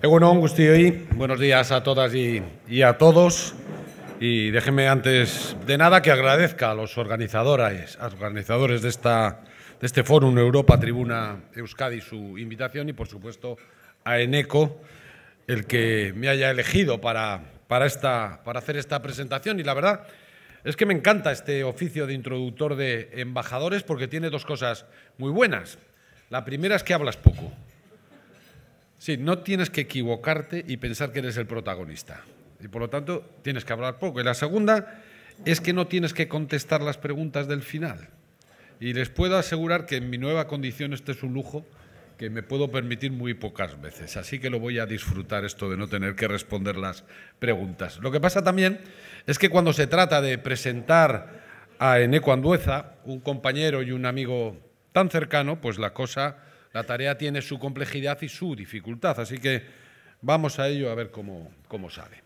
Egunon, hoy. buenos días a todas y, a todos. Y déjeme antes de nada que agradezca a los organizadores, organizadores de, esta, de este Fórum Europa Tribuna Euskadi su invitación y, por supuesto, a Eneco el que me haya elegido para, para hacer esta presentación. Y la verdad es que me encanta este oficio de introductor de embajadores porque tiene dos cosas muy buenas. La primera es que hablas poco. Sí, no tienes que equivocarte y pensar que eres el protagonista. Y por lo tanto, tienes que hablar poco. Y la segunda es que no tienes que contestar las preguntas del final. Y les puedo asegurar que en mi nueva condición este es un lujo que me puedo permitir muy pocas veces. Así que lo voy a disfrutar esto de no tener que responder las preguntas. Lo que pasa también es que cuando se trata de presentar a Eneco Andueza, un compañero y un amigo tan cercano, pues la cosa la tarea tiene su complejidad y su dificultad, así que vamos a ello a ver cómo, cómo sale.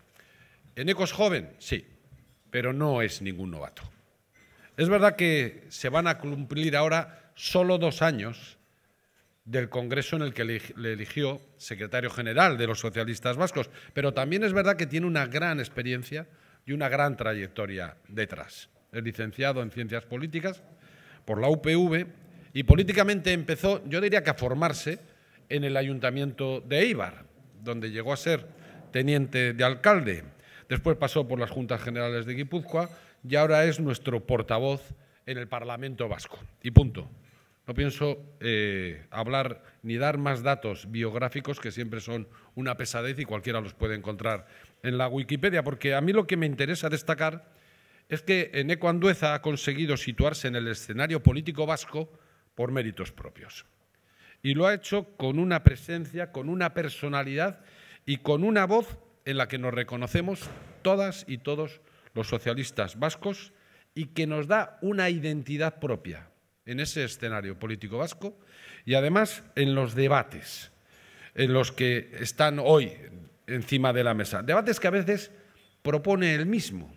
Eneco es joven, sí, pero no es ningún novato. Es verdad que se van a cumplir ahora solo dos años del Congreso en el que le eligió secretario general de los socialistas vascos, pero también es verdad que tiene una gran experiencia y una gran trayectoria detrás. Es licenciado en Ciencias Políticas por la UPV y políticamente empezó, yo diría que a formarse en el ayuntamiento de Eibar, donde llegó a ser teniente de alcalde. Después pasó por las Juntas Generales de Guipúzcoa y ahora es nuestro portavoz en el Parlamento Vasco. Y punto. No pienso eh, hablar ni dar más datos biográficos que siempre son una pesadez y cualquiera los puede encontrar en la Wikipedia, porque a mí lo que me interesa destacar es que Eneco Andueza ha conseguido situarse en el escenario político vasco por méritos propios. Y lo ha hecho con una presencia, con una personalidad y con una voz en la que nos reconocemos todas y todos los socialistas vascos y que nos da una identidad propia en ese escenario político vasco y además en los debates en los que están hoy encima de la mesa. Debates que a veces propone él mismo,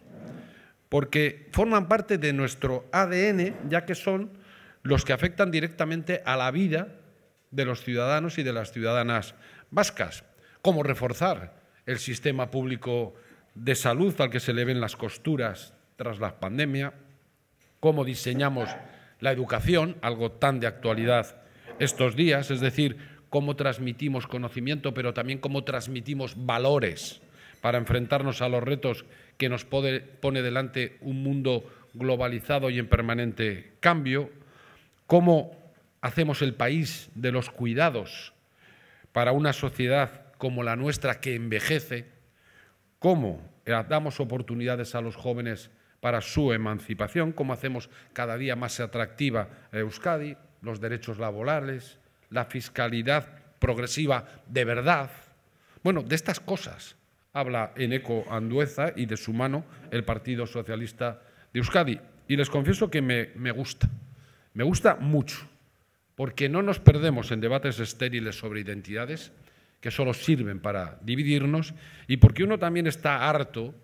porque forman parte de nuestro ADN, ya que son los que afectan directamente a la vida de los ciudadanos y de las ciudadanas vascas, ...cómo reforzar el sistema público de salud al que se le ven las costuras tras la pandemia, cómo diseñamos la educación, algo tan de actualidad estos días, es decir, cómo transmitimos conocimiento, pero también cómo transmitimos valores para enfrentarnos a los retos que nos pone delante un mundo globalizado y en permanente cambio, ¿Cómo hacemos el país de los cuidados para una sociedad como la nuestra que envejece? ¿Cómo damos oportunidades a los jóvenes para su emancipación? ¿Cómo hacemos cada día más atractiva a Euskadi? Los derechos laborales, la fiscalidad progresiva de verdad. Bueno, de estas cosas habla en eco Andueza y de su mano el Partido Socialista de Euskadi. Y les confieso que me gusta. Me gusta mucho, porque no nos perdemos en debates estériles sobre identidades que solo sirven para dividirnos y porque uno también está harto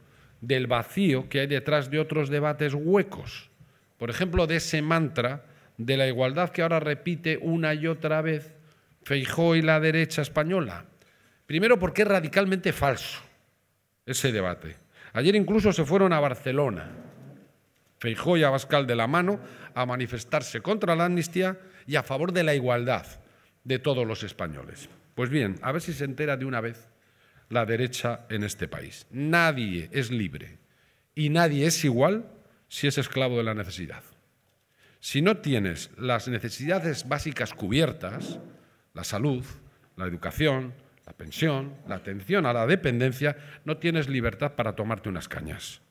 del vacío que hay detrás de otros debates huecos. Por ejemplo, de ese mantra de la igualdad que ahora repite una y otra vez Feijó y la derecha española. Primero, porque es radicalmente falso ese debate. Ayer incluso se fueron a Barcelona Feijó y Abascal de la mano a manifestarse contra la amnistía y a favor de la igualdad de todos los españoles. Pues bien, a ver si se entera de una vez la derecha en este país. Nadie es libre y nadie es igual si es esclavo de la necesidad. Si no tienes las necesidades básicas cubiertas, la salud, la educación, la pensión, la atención a la dependencia, no tienes libertad para tomarte unas cañas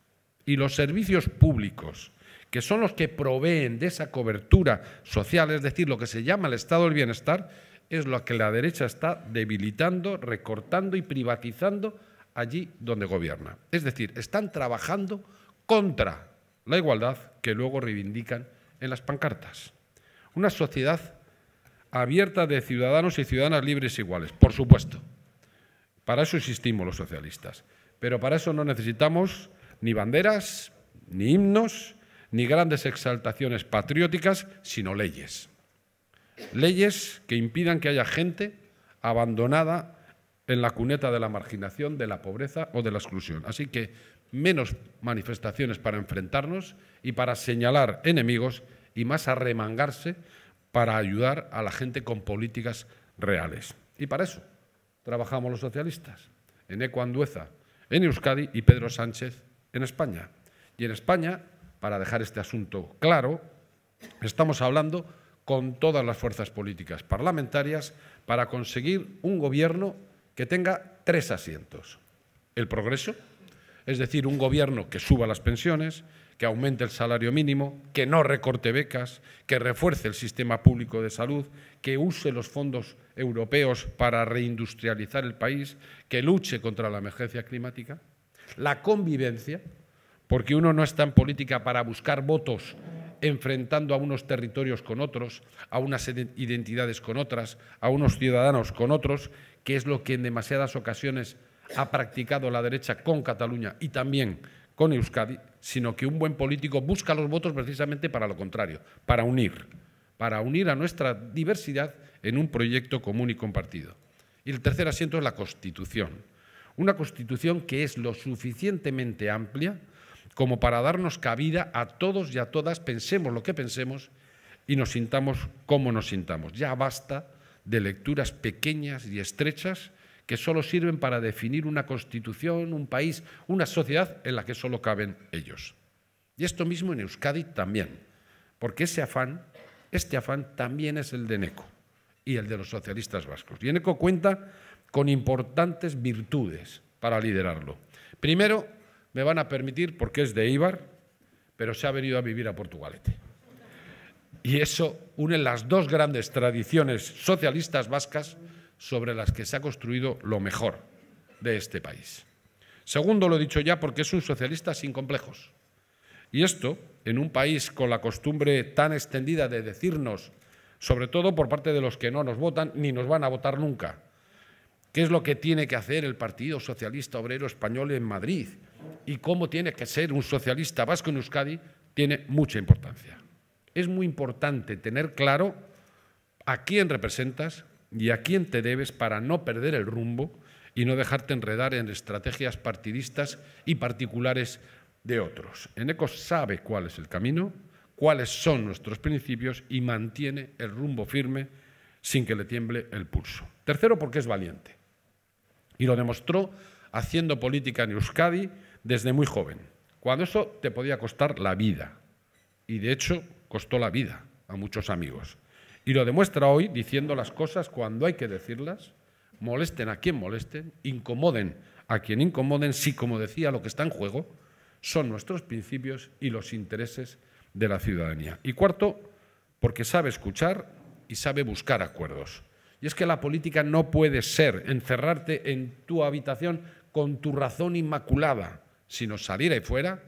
y los servicios públicos, que son los que proveen de esa cobertura social, es decir, lo que se llama el estado del bienestar, es lo que la derecha está debilitando, recortando y privatizando allí donde gobierna. Es decir, están trabajando contra la igualdad que luego reivindican en las pancartas. Una sociedad abierta de ciudadanos y ciudadanas libres e iguales, por supuesto. Para eso existimos los socialistas. Pero para eso no necesitamos ni banderas, ni himnos, ni grandes exaltaciones patrióticas, sino leyes. Leyes que impidan que haya gente abandonada en la cuneta de la marginación, de la pobreza o de la exclusión. Así que menos manifestaciones para enfrentarnos y para señalar enemigos y más arremangarse para ayudar a la gente con políticas reales. Y para eso trabajamos los socialistas, en Eco en Euskadi y Pedro Sánchez en España. Y en España, para dejar este asunto claro, estamos hablando con todas las fuerzas políticas parlamentarias para conseguir un gobierno que tenga tres asientos. El progreso, es decir, un gobierno que suba las pensiones, que aumente el salario mínimo, que no recorte becas, que refuerce el sistema público de salud, que use los fondos europeos para reindustrializar el país, que luche contra la emergencia climática la convivencia, porque uno no está en política para buscar votos enfrentando a unos territorios con otros, a unas identidades con otras, a unos ciudadanos con otros, que es lo que en demasiadas ocasiones ha practicado la derecha con Cataluña y también con Euskadi, sino que un buen político busca los votos precisamente para lo contrario, para unir, para unir a nuestra diversidad en un proyecto común y compartido. Y el tercer asiento es la Constitución. Una constitución que es lo suficientemente amplia como para darnos cabida a todos y a todas, pensemos lo que pensemos y nos sintamos como nos sintamos. Ya basta de lecturas pequeñas y estrechas que solo sirven para definir una constitución, un país, una sociedad en la que solo caben ellos. Y esto mismo en Euskadi también, porque ese afán, este afán también es el de neco y el de los socialistas vascos. Y Neco cuenta con importantes virtudes para liderarlo. Primero, me van a permitir, porque es de Ibar, pero se ha venido a vivir a Portugalete. Y eso une las dos grandes tradiciones socialistas vascas sobre las que se ha construido lo mejor de este país. Segundo, lo he dicho ya, porque es un socialista sin complejos. Y esto, en un país con la costumbre tan extendida de decirnos, sobre todo por parte de los que no nos votan ni nos van a votar nunca, qué es lo que tiene que hacer el Partido Socialista Obrero Español en Madrid y cómo tiene que ser un socialista vasco en Euskadi, tiene mucha importancia. Es muy importante tener claro a quién representas y a quién te debes para no perder el rumbo y no dejarte enredar en estrategias partidistas y particulares de otros. Eneco sabe cuál es el camino, cuáles son nuestros principios y mantiene el rumbo firme sin que le tiemble el pulso. Tercero, porque es valiente. Y lo demostró haciendo política en Euskadi desde muy joven, cuando eso te podía costar la vida. Y de hecho costó la vida a muchos amigos. Y lo demuestra hoy diciendo las cosas cuando hay que decirlas, molesten a quien molesten, incomoden a quien incomoden, si como decía lo que está en juego son nuestros principios y los intereses de la ciudadanía. Y cuarto, porque sabe escuchar y sabe buscar acuerdos. Y es que la política no puede ser encerrarte en tu habitación con tu razón inmaculada, sino salir ahí fuera,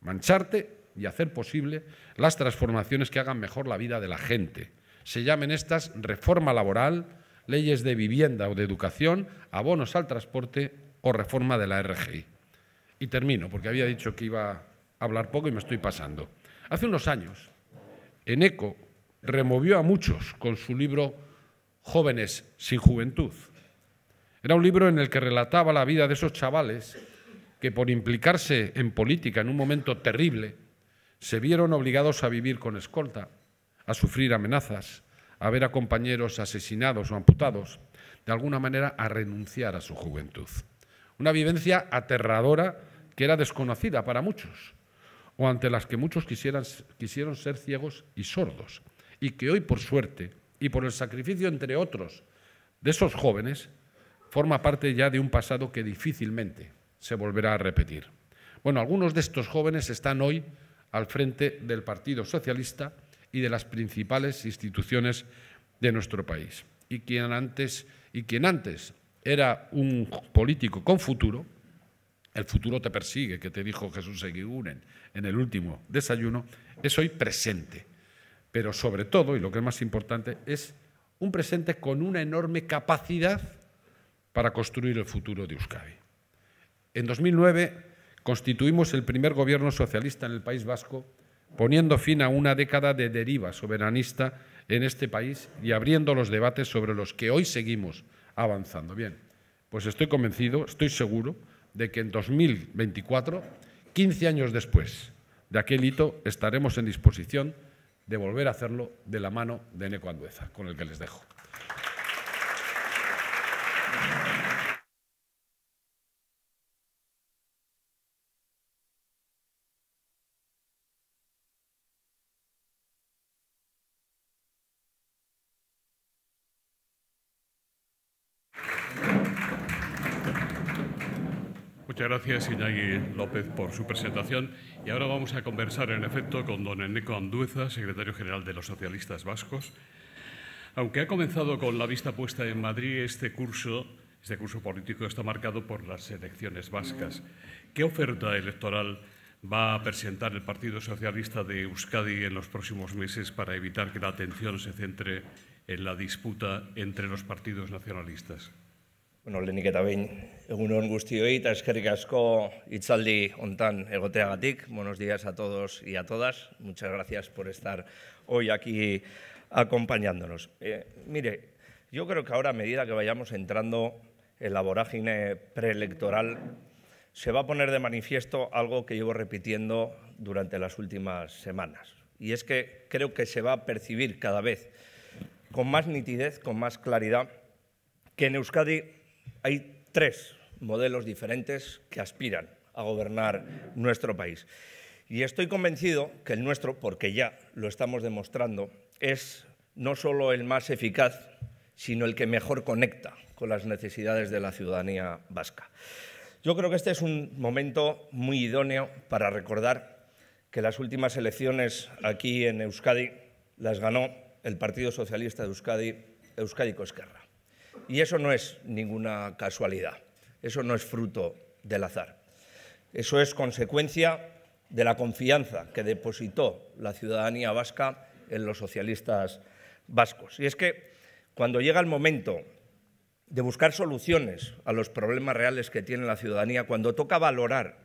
mancharte y hacer posible las transformaciones que hagan mejor la vida de la gente. Se llamen estas reforma laboral, leyes de vivienda o de educación, abonos al transporte o reforma de la RGI. Y termino, porque había dicho que iba a hablar poco y me estoy pasando. Hace unos años, Eneco removió a muchos con su libro Jóvenes sin juventud. Era un libro en el que relataba la vida de esos chavales que por implicarse en política en un momento terrible, se vieron obligados a vivir con escolta, a sufrir amenazas, a ver a compañeros asesinados o amputados, de alguna manera a renunciar a su juventud. Una vivencia aterradora que era desconocida para muchos, o ante las que muchos quisieron ser ciegos y sordos, y que hoy, por suerte, y por el sacrificio, entre otros, de esos jóvenes, forma parte ya de un pasado que difícilmente se volverá a repetir. Bueno, algunos de estos jóvenes están hoy al frente del Partido Socialista y de las principales instituciones de nuestro país. Y quien antes, y quien antes era un político con futuro, el futuro te persigue, que te dijo Jesús Seguiguren en el último desayuno, es hoy presente pero sobre todo, y lo que es más importante, es un presente con una enorme capacidad para construir el futuro de Euskadi. En 2009 constituimos el primer gobierno socialista en el País Vasco, poniendo fin a una década de deriva soberanista en este país y abriendo los debates sobre los que hoy seguimos avanzando. Bien, pues estoy convencido, estoy seguro de que en 2024, 15 años después de aquel hito, estaremos en disposición de volver a hacerlo de la mano de Neco Andueza, con el que les dejo. gracias, Iñaki López, por su presentación. Y ahora vamos a conversar, en efecto, con don Eneco Andueza, secretario general de los socialistas vascos. Aunque ha comenzado con la vista puesta en Madrid, este curso, este curso político está marcado por las elecciones vascas. ¿Qué oferta electoral va a presentar el Partido Socialista de Euskadi en los próximos meses para evitar que la atención se centre en la disputa entre los partidos nacionalistas? Bueno, lehenik eta behin, egunon guztioi eta eskerrik asko hitzaldi hontan egoteagatik. Buenos días a todos y a todas. Muchas gracias por estar hoy aquí acompañándonos. Eh, mire, yo creo que ahora a medida que vayamos entrando en la vorágine preelectoral, se va a poner de manifiesto algo que llevo repitiendo durante las últimas semanas. Y es que creo que se va a percibir cada vez con más nitidez, con más claridad, que en Euskadi hay tres modelos diferentes que aspiran a gobernar nuestro país. Y estoy convencido que el nuestro, porque ya lo estamos demostrando, es no solo el más eficaz, sino el que mejor conecta con las necesidades de la ciudadanía vasca. Yo creo que este es un momento muy idóneo para recordar que las últimas elecciones aquí en Euskadi las ganó el Partido Socialista de Euskadi, Euskadi Cosquerra. Y eso no es ninguna casualidad, eso no es fruto del azar. Eso es consecuencia de la confianza que depositó la ciudadanía vasca en los socialistas vascos. Y es que cuando llega el momento de buscar soluciones a los problemas reales que tiene la ciudadanía, cuando toca valorar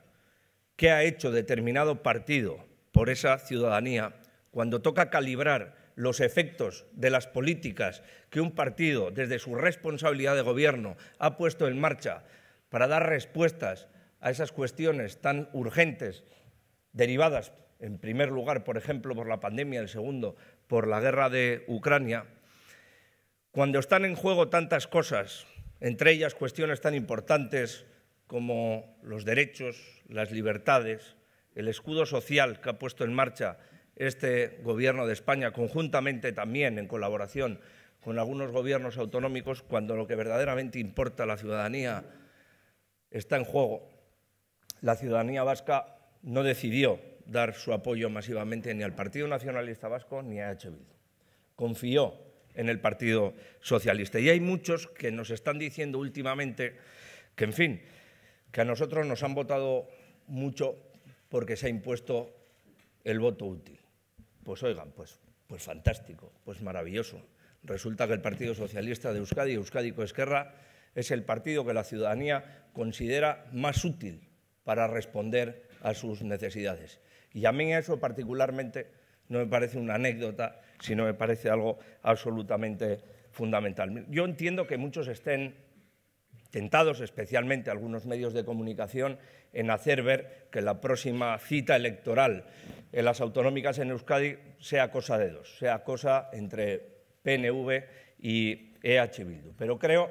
qué ha hecho determinado partido por esa ciudadanía, cuando toca calibrar los efectos de las políticas que un partido, desde su responsabilidad de gobierno, ha puesto en marcha para dar respuestas a esas cuestiones tan urgentes derivadas, en primer lugar, por ejemplo, por la pandemia, en segundo, por la guerra de Ucrania, cuando están en juego tantas cosas, entre ellas cuestiones tan importantes como los derechos, las libertades, el escudo social que ha puesto en marcha este Gobierno de España, conjuntamente también en colaboración con algunos gobiernos autonómicos, cuando lo que verdaderamente importa a la ciudadanía está en juego. La ciudadanía vasca no decidió dar su apoyo masivamente ni al Partido Nacionalista Vasco ni a H. Confió en el Partido Socialista. Y hay muchos que nos están diciendo últimamente que, en fin, que a nosotros nos han votado mucho porque se ha impuesto el voto útil. Pues oigan, pues, pues fantástico, pues maravilloso. Resulta que el Partido Socialista de Euskadi, Euskadi Coesquerra, es el partido que la ciudadanía considera más útil para responder a sus necesidades. Y a mí eso particularmente no me parece una anécdota, sino me parece algo absolutamente fundamental. Yo entiendo que muchos estén tentados, especialmente algunos medios de comunicación, en hacer ver que la próxima cita electoral en las autonómicas en Euskadi sea cosa de dos, sea cosa entre PNV y EH Bildu. Pero creo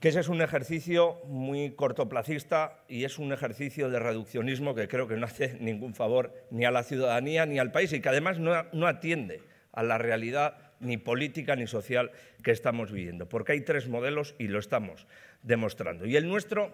que ese es un ejercicio muy cortoplacista y es un ejercicio de reduccionismo que creo que no hace ningún favor ni a la ciudadanía ni al país y que además no, no atiende a la realidad ni política ni social que estamos viviendo, porque hay tres modelos y lo estamos demostrando. Y el nuestro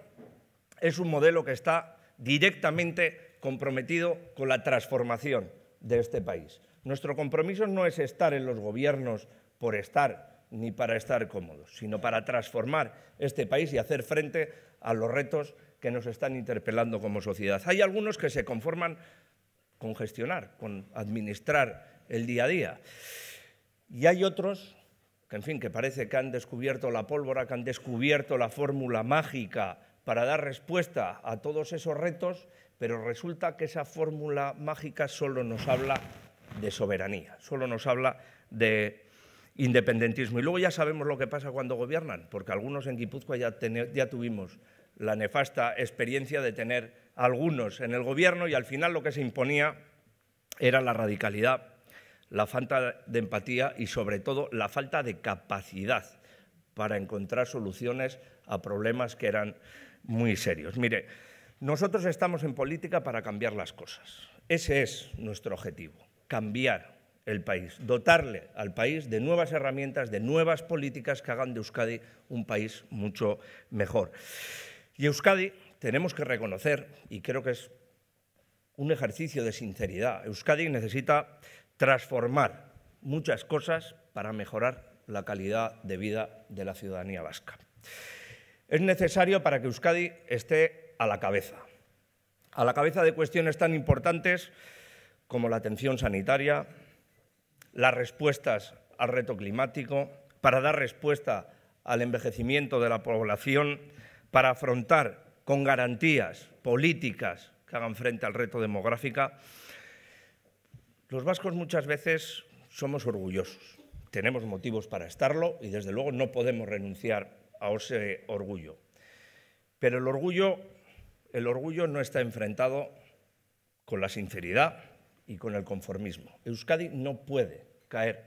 es un modelo que está directamente comprometido con la transformación de este país. Nuestro compromiso no es estar en los gobiernos por estar ni para estar cómodos, sino para transformar este país y hacer frente a los retos que nos están interpelando como sociedad. Hay algunos que se conforman con gestionar, con administrar el día a día. Y hay otros que, en fin, que parece que han descubierto la pólvora, que han descubierto la fórmula mágica para dar respuesta a todos esos retos, pero resulta que esa fórmula mágica solo nos habla de soberanía, solo nos habla de independentismo. Y luego ya sabemos lo que pasa cuando gobiernan, porque algunos en Guipúzcoa ya, tuvimos la nefasta experiencia de tener algunos en el gobierno y al final lo que se imponía era la radicalidad la falta de empatía y sobre todo la falta de capacidad para encontrar soluciones a problemas que eran muy serios. Mire, nosotros estamos en política para cambiar las cosas. Ese es nuestro objetivo, cambiar el país, dotarle al país de nuevas herramientas, de nuevas políticas que hagan de Euskadi un país mucho mejor. Y Euskadi tenemos que reconocer, y creo que es un ejercicio de sinceridad, Euskadi necesita transformar muchas cosas para mejorar la calidad de vida de la ciudadanía vasca. Es necesario para que Euskadi esté a la cabeza, a la cabeza de cuestiones tan importantes como la atención sanitaria, las respuestas al reto climático, para dar respuesta al envejecimiento de la población, para afrontar con garantías políticas que hagan frente al reto demográfico los vascos muchas veces somos orgullosos, tenemos motivos para estarlo y desde luego no podemos renunciar a ese orgullo. Pero el orgullo, el orgullo no está enfrentado con la sinceridad y con el conformismo. Euskadi no puede caer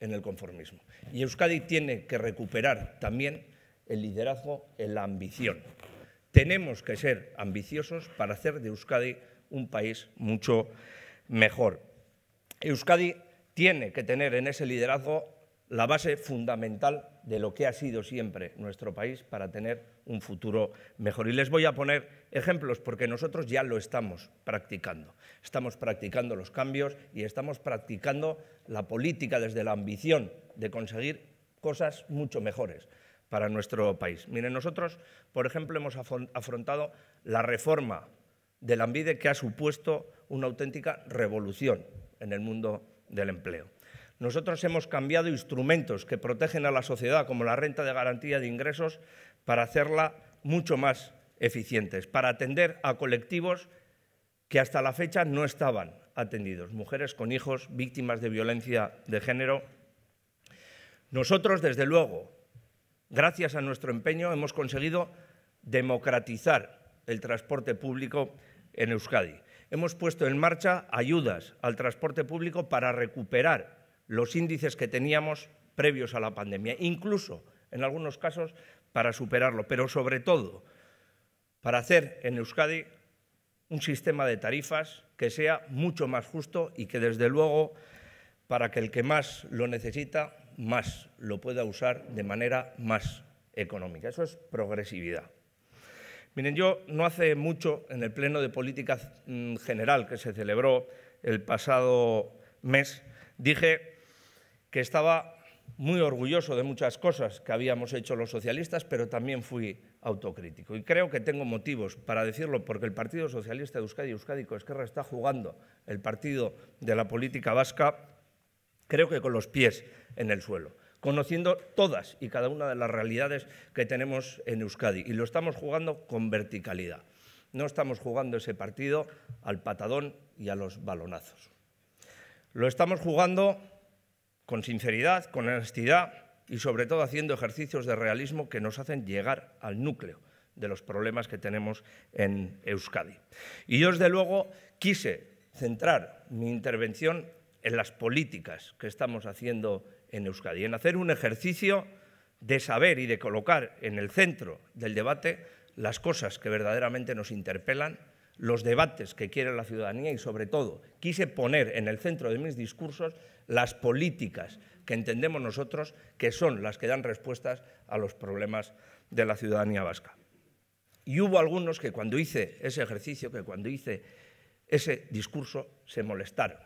en el conformismo. Y Euskadi tiene que recuperar también el liderazgo en la ambición. Tenemos que ser ambiciosos para hacer de Euskadi un país mucho mejor. Euskadi tiene que tener en ese liderazgo la base fundamental de lo que ha sido siempre nuestro país para tener un futuro mejor. Y les voy a poner ejemplos porque nosotros ya lo estamos practicando. Estamos practicando los cambios y estamos practicando la política desde la ambición de conseguir cosas mucho mejores para nuestro país. Miren, nosotros, por ejemplo, hemos afrontado la reforma del la AMBIDE que ha supuesto una auténtica revolución en el mundo del empleo. Nosotros hemos cambiado instrumentos que protegen a la sociedad, como la renta de garantía de ingresos, para hacerla mucho más eficiente, para atender a colectivos que hasta la fecha no estaban atendidos, mujeres con hijos, víctimas de violencia de género. Nosotros, desde luego, gracias a nuestro empeño, hemos conseguido democratizar el transporte público en Euskadi hemos puesto en marcha ayudas al transporte público para recuperar los índices que teníamos previos a la pandemia, incluso en algunos casos para superarlo, pero sobre todo para hacer en Euskadi un sistema de tarifas que sea mucho más justo y que desde luego para que el que más lo necesita, más lo pueda usar de manera más económica. Eso es progresividad. Miren, yo no hace mucho, en el Pleno de Política mm, General que se celebró el pasado mes, dije que estaba muy orgulloso de muchas cosas que habíamos hecho los socialistas, pero también fui autocrítico. Y creo que tengo motivos para decirlo, porque el Partido Socialista de Euskadi, Euskadi Esquerra, está jugando el partido de la política vasca, creo que con los pies en el suelo conociendo todas y cada una de las realidades que tenemos en Euskadi. Y lo estamos jugando con verticalidad. No estamos jugando ese partido al patadón y a los balonazos. Lo estamos jugando con sinceridad, con honestidad y sobre todo haciendo ejercicios de realismo que nos hacen llegar al núcleo de los problemas que tenemos en Euskadi. Y yo, desde luego, quise centrar mi intervención en las políticas que estamos haciendo en Euskadi, en hacer un ejercicio de saber y de colocar en el centro del debate las cosas que verdaderamente nos interpelan, los debates que quiere la ciudadanía y sobre todo quise poner en el centro de mis discursos las políticas que entendemos nosotros que son las que dan respuestas a los problemas de la ciudadanía vasca. Y hubo algunos que cuando hice ese ejercicio, que cuando hice ese discurso, se molestaron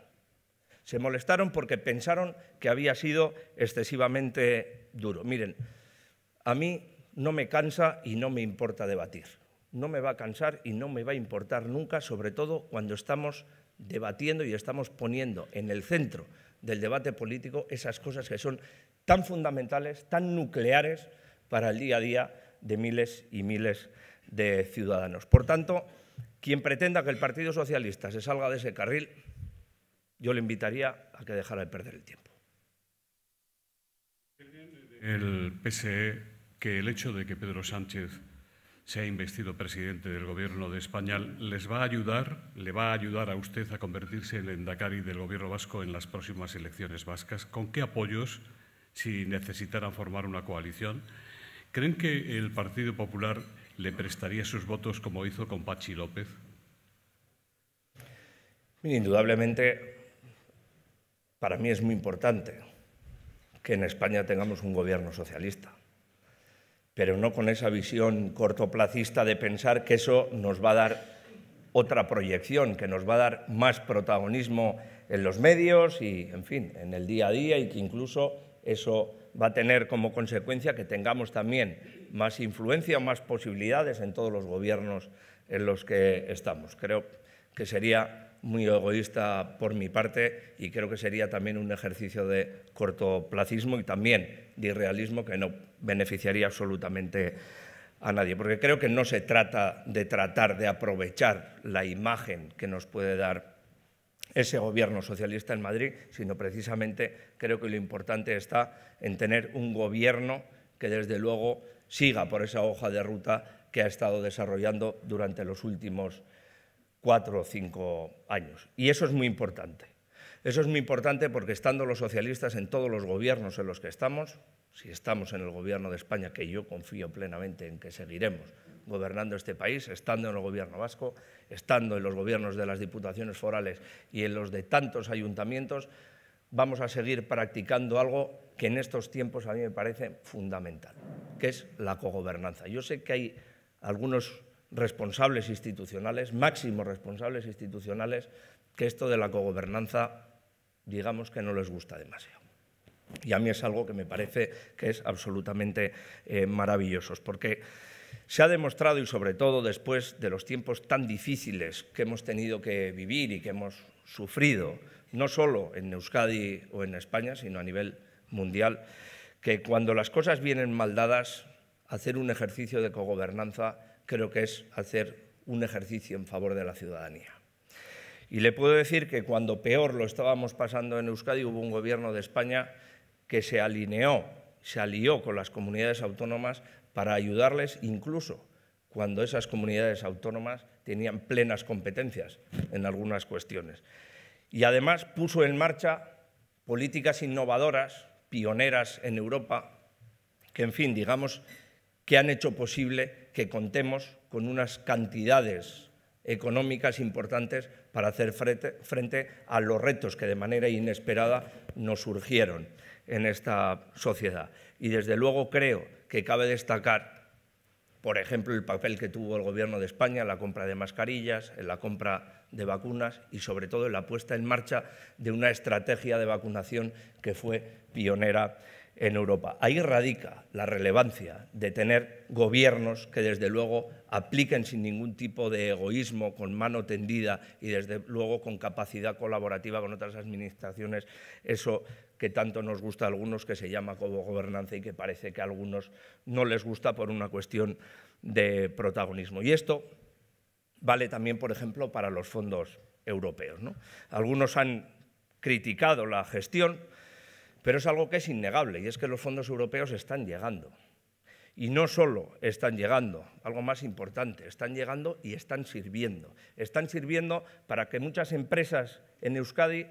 se molestaron porque pensaron que había sido excesivamente duro. Miren, a mí no me cansa y no me importa debatir. No me va a cansar y no me va a importar nunca, sobre todo cuando estamos debatiendo y estamos poniendo en el centro del debate político esas cosas que son tan fundamentales, tan nucleares para el día a día de miles y miles de ciudadanos. Por tanto, quien pretenda que el Partido Socialista se salga de ese carril yo le invitaría a que dejara de perder el tiempo. El PSE, que el hecho de que Pedro Sánchez sea investido presidente del Gobierno de España, ¿les va a ayudar, le va a ayudar a usted a convertirse en el endacari del Gobierno vasco en las próximas elecciones vascas? ¿Con qué apoyos, si necesitaran formar una coalición? ¿Creen que el Partido Popular le prestaría sus votos como hizo con Pachi López? Indudablemente para mí es muy importante que en España tengamos un gobierno socialista, pero no con esa visión cortoplacista de pensar que eso nos va a dar otra proyección, que nos va a dar más protagonismo en los medios y, en fin, en el día a día y que incluso eso va a tener como consecuencia que tengamos también más influencia, más posibilidades en todos los gobiernos en los que estamos. Creo que sería muy egoísta por mi parte y creo que sería también un ejercicio de cortoplacismo y también de irrealismo que no beneficiaría absolutamente a nadie, porque creo que no se trata de tratar de aprovechar la imagen que nos puede dar ese gobierno socialista en Madrid, sino precisamente creo que lo importante está en tener un gobierno que desde luego siga por esa hoja de ruta que ha estado desarrollando durante los últimos cuatro o cinco años. Y eso es muy importante. Eso es muy importante porque estando los socialistas en todos los gobiernos en los que estamos, si estamos en el gobierno de España, que yo confío plenamente en que seguiremos gobernando este país, estando en el gobierno vasco, estando en los gobiernos de las diputaciones forales y en los de tantos ayuntamientos, vamos a seguir practicando algo que en estos tiempos a mí me parece fundamental, que es la cogobernanza. Yo sé que hay algunos responsables institucionales, máximos responsables institucionales, que esto de la cogobernanza, digamos que no les gusta demasiado. Y a mí es algo que me parece que es absolutamente eh, maravilloso, porque se ha demostrado, y sobre todo después de los tiempos tan difíciles que hemos tenido que vivir y que hemos sufrido, no solo en Euskadi o en España, sino a nivel mundial, que cuando las cosas vienen mal dadas, hacer un ejercicio de cogobernanza creo que es hacer un ejercicio en favor de la ciudadanía. Y le puedo decir que cuando peor lo estábamos pasando en Euskadi hubo un gobierno de España que se alineó, se alió con las comunidades autónomas para ayudarles incluso cuando esas comunidades autónomas tenían plenas competencias en algunas cuestiones. Y además puso en marcha políticas innovadoras, pioneras en Europa, que en fin, digamos, que han hecho posible que contemos con unas cantidades económicas importantes para hacer frente, a los retos que de manera inesperada nos surgieron en esta sociedad. Y desde luego creo que cabe destacar por ejemplo, el papel que tuvo el Gobierno de España en la compra de mascarillas, en la compra de vacunas y, sobre todo, en la puesta en marcha de una estrategia de vacunación que fue pionera en Europa. Ahí radica la relevancia de tener gobiernos que desde luego apliquen sin ningún tipo de egoísmo, con mano tendida y desde luego con capacidad colaborativa con otras administraciones, eso que tanto nos gusta a algunos, que se llama como gobernanza y que parece que a algunos no les gusta por una cuestión de protagonismo. Y esto vale también, por ejemplo, para los fondos europeos. Algunos han criticado la gestión, pero es algo que es innegable y es que los fondos europeos están llegando. Y no solo están llegando, algo más importante, están llegando y están sirviendo. Están sirviendo para que muchas empresas en Euskadi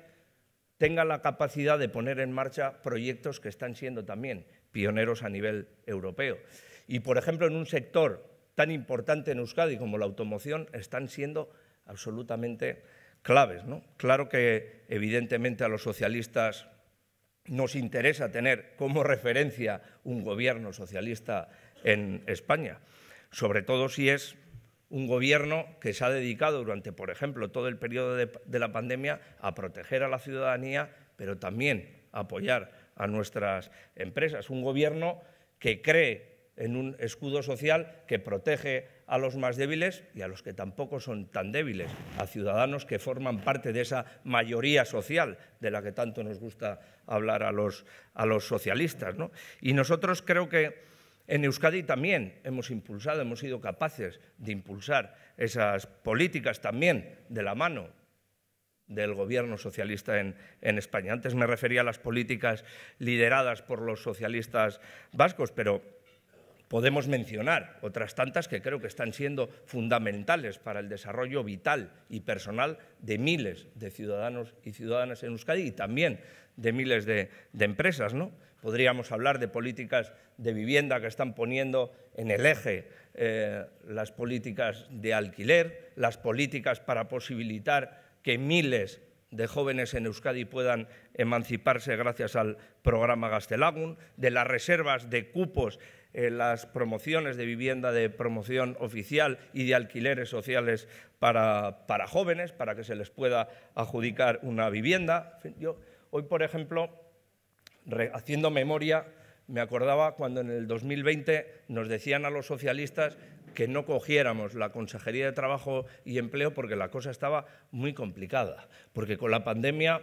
tengan la capacidad de poner en marcha proyectos que están siendo también pioneros a nivel europeo. Y, por ejemplo, en un sector tan importante en Euskadi como la automoción, están siendo absolutamente claves. Claro que, evidentemente, a los socialistas nos interesa tener como referencia un gobierno socialista en España, sobre todo si es un gobierno que se ha dedicado durante, por ejemplo, todo el periodo de, la pandemia a proteger a la ciudadanía, pero también a apoyar a nuestras empresas. Un gobierno que cree en un escudo social que protege a los más débiles y a los que tampoco son tan débiles, a ciudadanos que forman parte de esa mayoría social de la que tanto nos gusta hablar a los, a los socialistas. Y nosotros creo que... En Euskadi también hemos impulsado, hemos sido capaces de impulsar esas políticas también de la mano del gobierno socialista en, en, España. Antes me refería a las políticas lideradas por los socialistas vascos, pero Podemos mencionar otras tantas que creo que están siendo fundamentales para el desarrollo vital y personal de miles de ciudadanos y ciudadanas en Euskadi y también de miles de, empresas. ¿no? Podríamos hablar de políticas de vivienda que están poniendo en el eje eh, las políticas de alquiler, las políticas para posibilitar que miles de jóvenes en Euskadi puedan emanciparse gracias al programa Gastelagun, de las reservas de cupos eh, las promociones de vivienda de promoción oficial y de alquileres sociales para, jóvenes, para que se les pueda adjudicar una vivienda. hoy, por ejemplo, haciendo memoria, me acordaba cuando en el 2020 nos decían a los socialistas que no cogiéramos la Consejería de Trabajo y Empleo porque la cosa estaba muy complicada, porque con la pandemia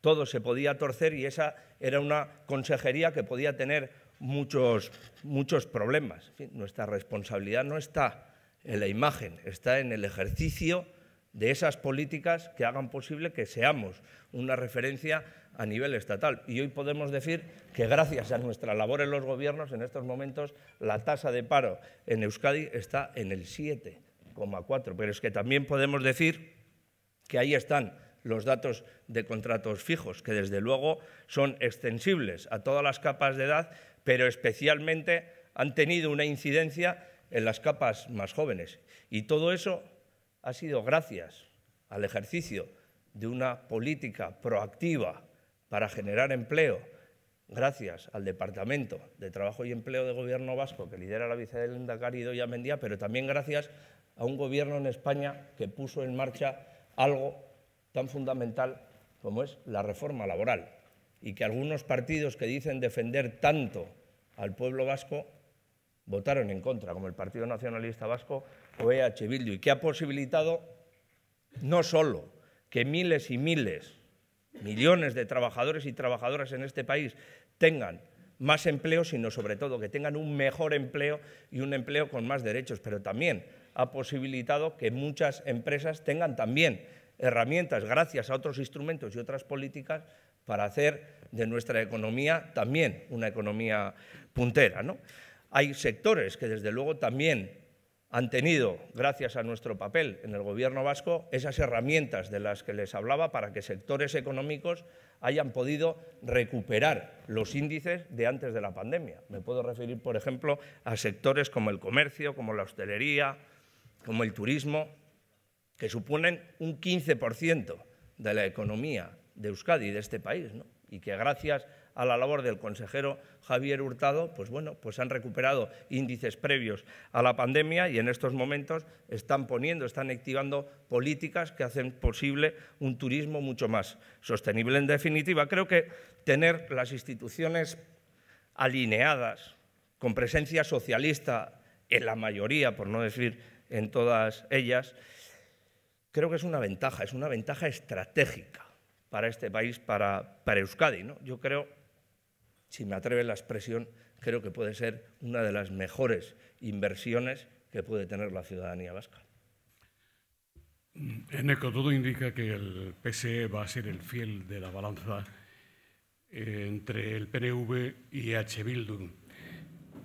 todo se podía torcer y esa era una consejería que podía tener muchos, muchos problemas. nuestra responsabilidad no está en la imagen, está en el ejercicio de esas políticas que hagan posible que seamos una referencia a nivel estatal. Y hoy podemos decir que gracias a nuestra labor en los gobiernos, en estos momentos, la tasa de paro en Euskadi está en el 7,4. Pero es que también podemos decir que ahí están los datos de contratos fijos, que desde luego son extensibles a todas las capas de edad pero especialmente han tenido una incidencia en las capas más jóvenes. Y todo eso ha sido gracias al ejercicio de una política proactiva para generar empleo, gracias al Departamento de Trabajo y Empleo de Gobierno Vasco, que lidera la vicepresidenta Carido y Mendía, pero también gracias a un gobierno en España que puso en marcha algo tan fundamental como es la reforma laboral y que algunos partidos que dicen defender tanto al pueblo vasco votaron en contra, como el Partido Nacionalista Vasco o EH Bildu, y que ha posibilitado no solo que miles y miles, millones de trabajadores y trabajadoras en este país tengan más empleo, sino sobre todo que tengan un mejor empleo y un empleo con más derechos, pero también ha posibilitado que muchas empresas tengan también herramientas, gracias a otros instrumentos y otras políticas, para hacer de nuestra economía también una economía puntera. Hay sectores que desde luego también han tenido, gracias a nuestro papel en el Gobierno vasco, esas herramientas de las que les hablaba para que sectores económicos hayan podido recuperar los índices de antes de la pandemia. Me puedo referir, por ejemplo, a sectores como el comercio, como la hostelería, como el turismo, que suponen un 15% de la economía de Euskadi, de este país, ¿no? y que gracias a la labor del consejero Javier Hurtado, pues bueno, pues han recuperado índices previos a la pandemia y en estos momentos están poniendo, están activando políticas que hacen posible un turismo mucho más sostenible. En definitiva, creo que tener las instituciones alineadas, con presencia socialista en la mayoría, por no decir en todas ellas, creo que es una ventaja, es una ventaja estratégica para este país, para, Euskadi. ¿no? Yo creo, si me atreve la expresión, creo que puede ser una de las mejores inversiones que puede tener la ciudadanía vasca. Mm, Eneco, todo indica que el PSE va a ser el fiel de la balanza eh, entre el PNV y H. Bildu.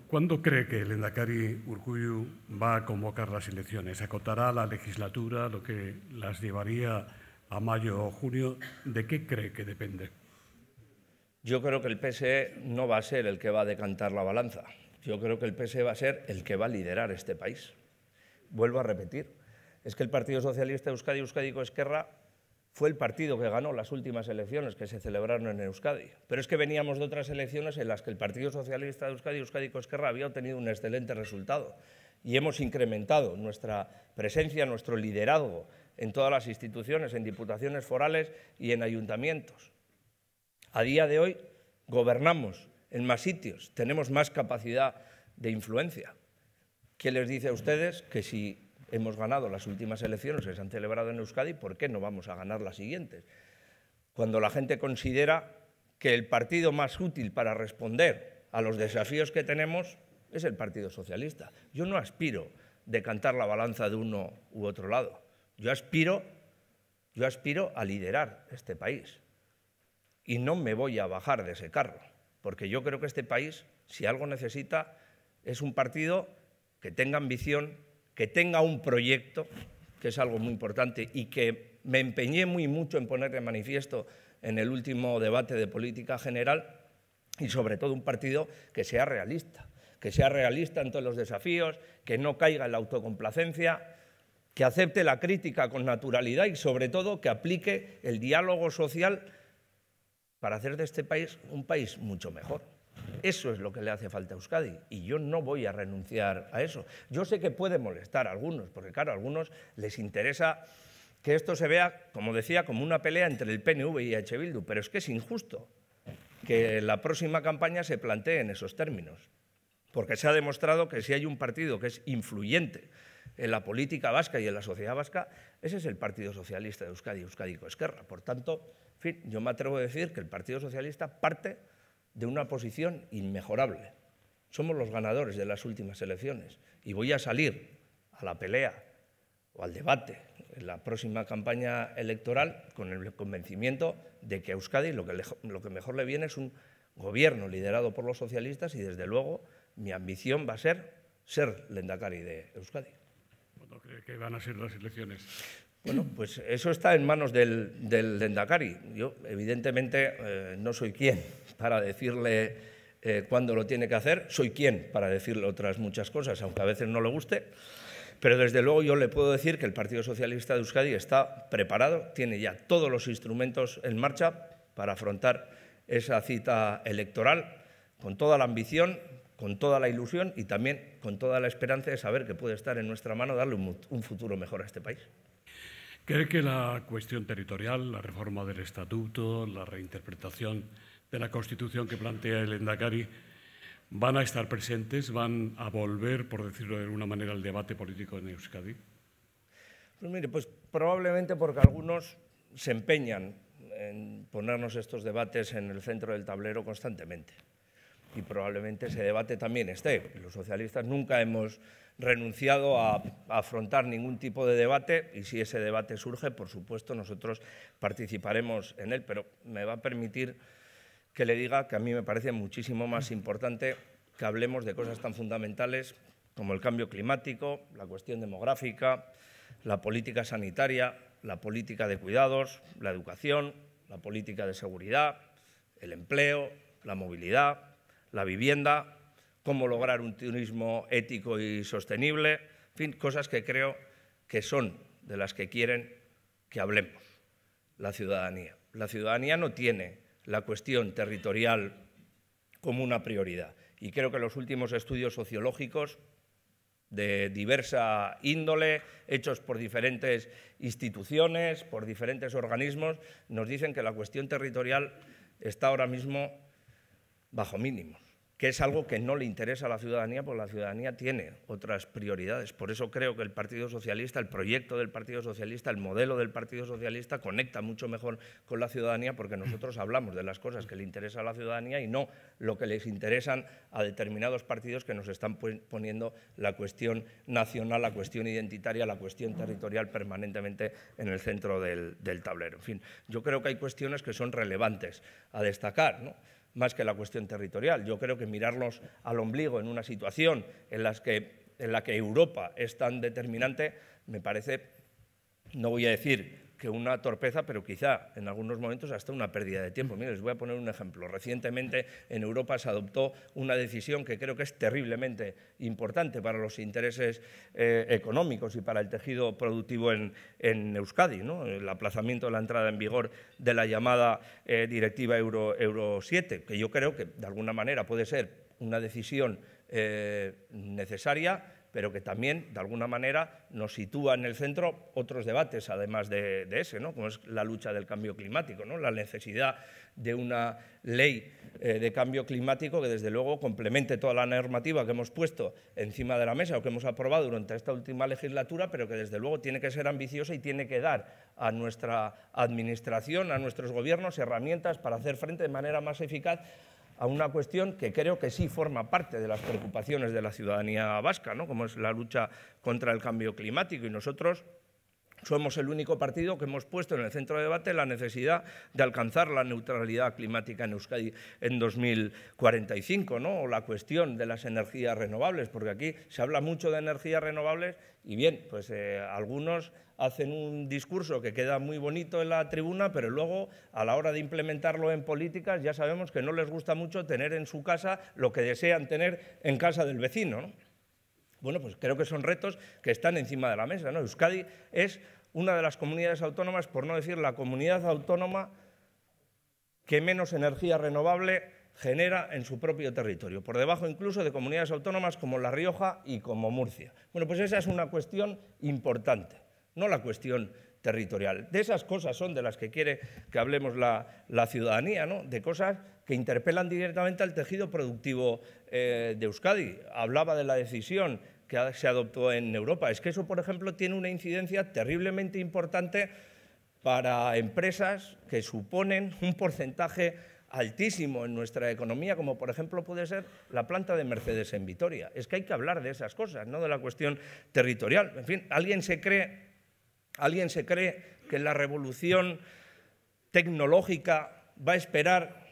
¿Cuándo cree que el Endacari Urcuyu va a convocar las elecciones? ¿Acotará la legislatura, lo que las llevaría a mayo o junio, ¿de qué cree que depende? Yo creo que el PSE no va a ser el que va a decantar la balanza. Yo creo que el PSE va a ser el que va a liderar este país. Vuelvo a repetir, es que el Partido Socialista de Euskadi, Euskadi Esquerra, fue el partido que ganó las últimas elecciones que se celebraron en Euskadi. Pero es que veníamos de otras elecciones en las que el Partido Socialista de Euskadi, Euskadi Esquerra, había obtenido un excelente resultado. Y hemos incrementado nuestra presencia, nuestro liderazgo en todas las instituciones, en diputaciones forales y en ayuntamientos. A día de hoy gobernamos en más sitios, tenemos más capacidad de influencia. ¿Qué les dice a ustedes que si hemos ganado las últimas elecciones que se han celebrado en Euskadi, por qué no vamos a ganar las siguientes? Cuando la gente considera que el partido más útil para responder a los desafíos que tenemos es el Partido Socialista. Yo no aspiro de cantar la balanza de uno u otro lado. Yo aspiro, a liderar este país y no me voy a bajar de ese carro, porque yo creo que este país, si algo necesita, es un partido que tenga ambición, que tenga un proyecto, que es algo muy importante y que me empeñé muy mucho en poner de manifiesto en el último debate de política general, y sobre todo un partido que sea realista, que sea realista en todos los desafíos, que no caiga en la autocomplacencia, que acepte la crítica con naturalidad y sobre todo que aplique el diálogo social para hacer de este país un país mucho mejor. Eso es lo que le hace falta a Euskadi y yo no voy a renunciar a eso. Yo sé que puede molestar a algunos, porque claro, a algunos les interesa que esto se vea, como decía, como una pelea entre el PNV y H. Bildu, pero es que es injusto que la próxima campaña se plantee en esos términos, porque se ha demostrado que si hay un partido que es influyente en la política vasca y en la sociedad vasca, ese es el Partido Socialista de Euskadi, Euskadi Esquerra. Por tanto, yo me atrevo a decir que el Partido Socialista parte de una posición inmejorable. Somos los ganadores de las últimas elecciones y voy a salir a la pelea o al debate en la próxima campaña electoral con el convencimiento de que a Euskadi lo que, lo que mejor le viene es un gobierno liderado por los socialistas y desde luego mi ambición va a ser ser lendakari de Euskadi cuándo cree que van a ser las elecciones? Bueno, pues eso está en manos del, del Dendakari. Yo, evidentemente, eh, no soy quien para decirle eh, cuándo lo tiene que hacer, soy quien para decirle otras muchas cosas, aunque a veces no le guste. Pero desde luego yo le puedo decir que el Partido Socialista de Euskadi está preparado, tiene ya todos los instrumentos en marcha para afrontar esa cita electoral con toda la ambición, con toda la ilusión y también con toda la esperanza de saber que puede estar en nuestra mano darle un, futuro mejor a este país. ¿Cree que la cuestión territorial, la reforma del estatuto, la reinterpretación de la Constitución que plantea el Endacari van a estar presentes, van a volver, por decirlo de alguna manera, al debate político en Euskadi? Pues mire, pues probablemente porque algunos se empeñan en ponernos estos debates en el centro del tablero constantemente y probablemente ese debate también esté. Los socialistas nunca hemos renunciado a, afrontar ningún tipo de debate y si ese debate surge, por supuesto, nosotros participaremos en él, pero me va a permitir que le diga que a mí me parece muchísimo más importante que hablemos de cosas tan fundamentales como el cambio climático, la cuestión demográfica, la política sanitaria, la política de cuidados, la educación, la política de seguridad, el empleo, la movilidad, la vivienda, cómo lograr un turismo ético y sostenible, en fin, cosas que creo que son de las que quieren que hablemos, la ciudadanía. La ciudadanía no tiene la cuestión territorial como una prioridad y creo que los últimos estudios sociológicos de diversa índole, hechos por diferentes instituciones, por diferentes organismos, nos dicen que la cuestión territorial está ahora mismo bajo mínimo que es algo que no le interesa a la ciudadanía porque la ciudadanía tiene otras prioridades. Por eso creo que el Partido Socialista, el proyecto del Partido Socialista, el modelo del Partido Socialista conecta mucho mejor con la ciudadanía porque nosotros hablamos de las cosas que le interesa a la ciudadanía y no lo que les interesan a determinados partidos que nos están poniendo la cuestión nacional, la cuestión identitaria, la cuestión territorial permanentemente en el centro del, del tablero. En fin, yo creo que hay cuestiones que son relevantes a destacar, ¿no? más que la cuestión territorial. Yo creo que mirarnos al ombligo en una situación en, en la que Europa es tan determinante me parece, no voy a decir que una torpeza, pero quizá en algunos momentos hasta una pérdida de tiempo. les voy a poner un ejemplo. Recientemente en Europa se adoptó una decisión que creo que es terriblemente importante para los intereses eh, económicos y para el tejido productivo en, Euskadi, ¿no? el aplazamiento de la entrada en vigor de la llamada eh, Directiva Euro, Euro 7, que yo creo que de alguna manera puede ser una decisión eh, necesaria pero que también, de alguna manera, nos sitúa en el centro otros debates, además de, ese, ¿no? como es la lucha del cambio climático, la necesidad de una ley eh, de cambio climático que, desde luego, complemente toda la normativa que hemos puesto encima de la mesa o que hemos aprobado durante esta última legislatura, pero que, desde luego, tiene que ser ambiciosa y tiene que dar a nuestra administración, a nuestros gobiernos, herramientas para hacer frente de manera más eficaz a una cuestión que creo que sí forma parte de las preocupaciones de la ciudadanía vasca, ¿no? como es la lucha contra el cambio climático. Y nosotros somos el único partido que hemos puesto en el centro de debate la necesidad de alcanzar la neutralidad climática en Euskadi en 2045, ¿no? o la cuestión de las energías renovables, porque aquí se habla mucho de energías renovables y bien, pues eh, algunos hacen un discurso que queda muy bonito en la tribuna, pero luego a la hora de implementarlo en políticas ya sabemos que no les gusta mucho tener en su casa lo que desean tener en casa del vecino. Bueno, pues creo que son retos que están encima de la mesa. ¿no? Euskadi es una de las comunidades autónomas, por no decir la comunidad autónoma, que menos energía renovable genera en su propio territorio, por debajo incluso de comunidades autónomas como La Rioja y como Murcia. Bueno, pues esa es una cuestión importante, no la cuestión territorial. De esas cosas son de las que quiere que hablemos la, ciudadanía, ¿no? de cosas que interpelan directamente al tejido productivo eh, de Euskadi. Hablaba de la decisión que se adoptó en Europa. Es que eso, por ejemplo, tiene una incidencia terriblemente importante para empresas que suponen un porcentaje altísimo en nuestra economía, como por ejemplo puede ser la planta de Mercedes en Vitoria. Es que hay que hablar de esas cosas, no de la cuestión territorial. En fin, alguien se cree, alguien se cree que la revolución tecnológica va a esperar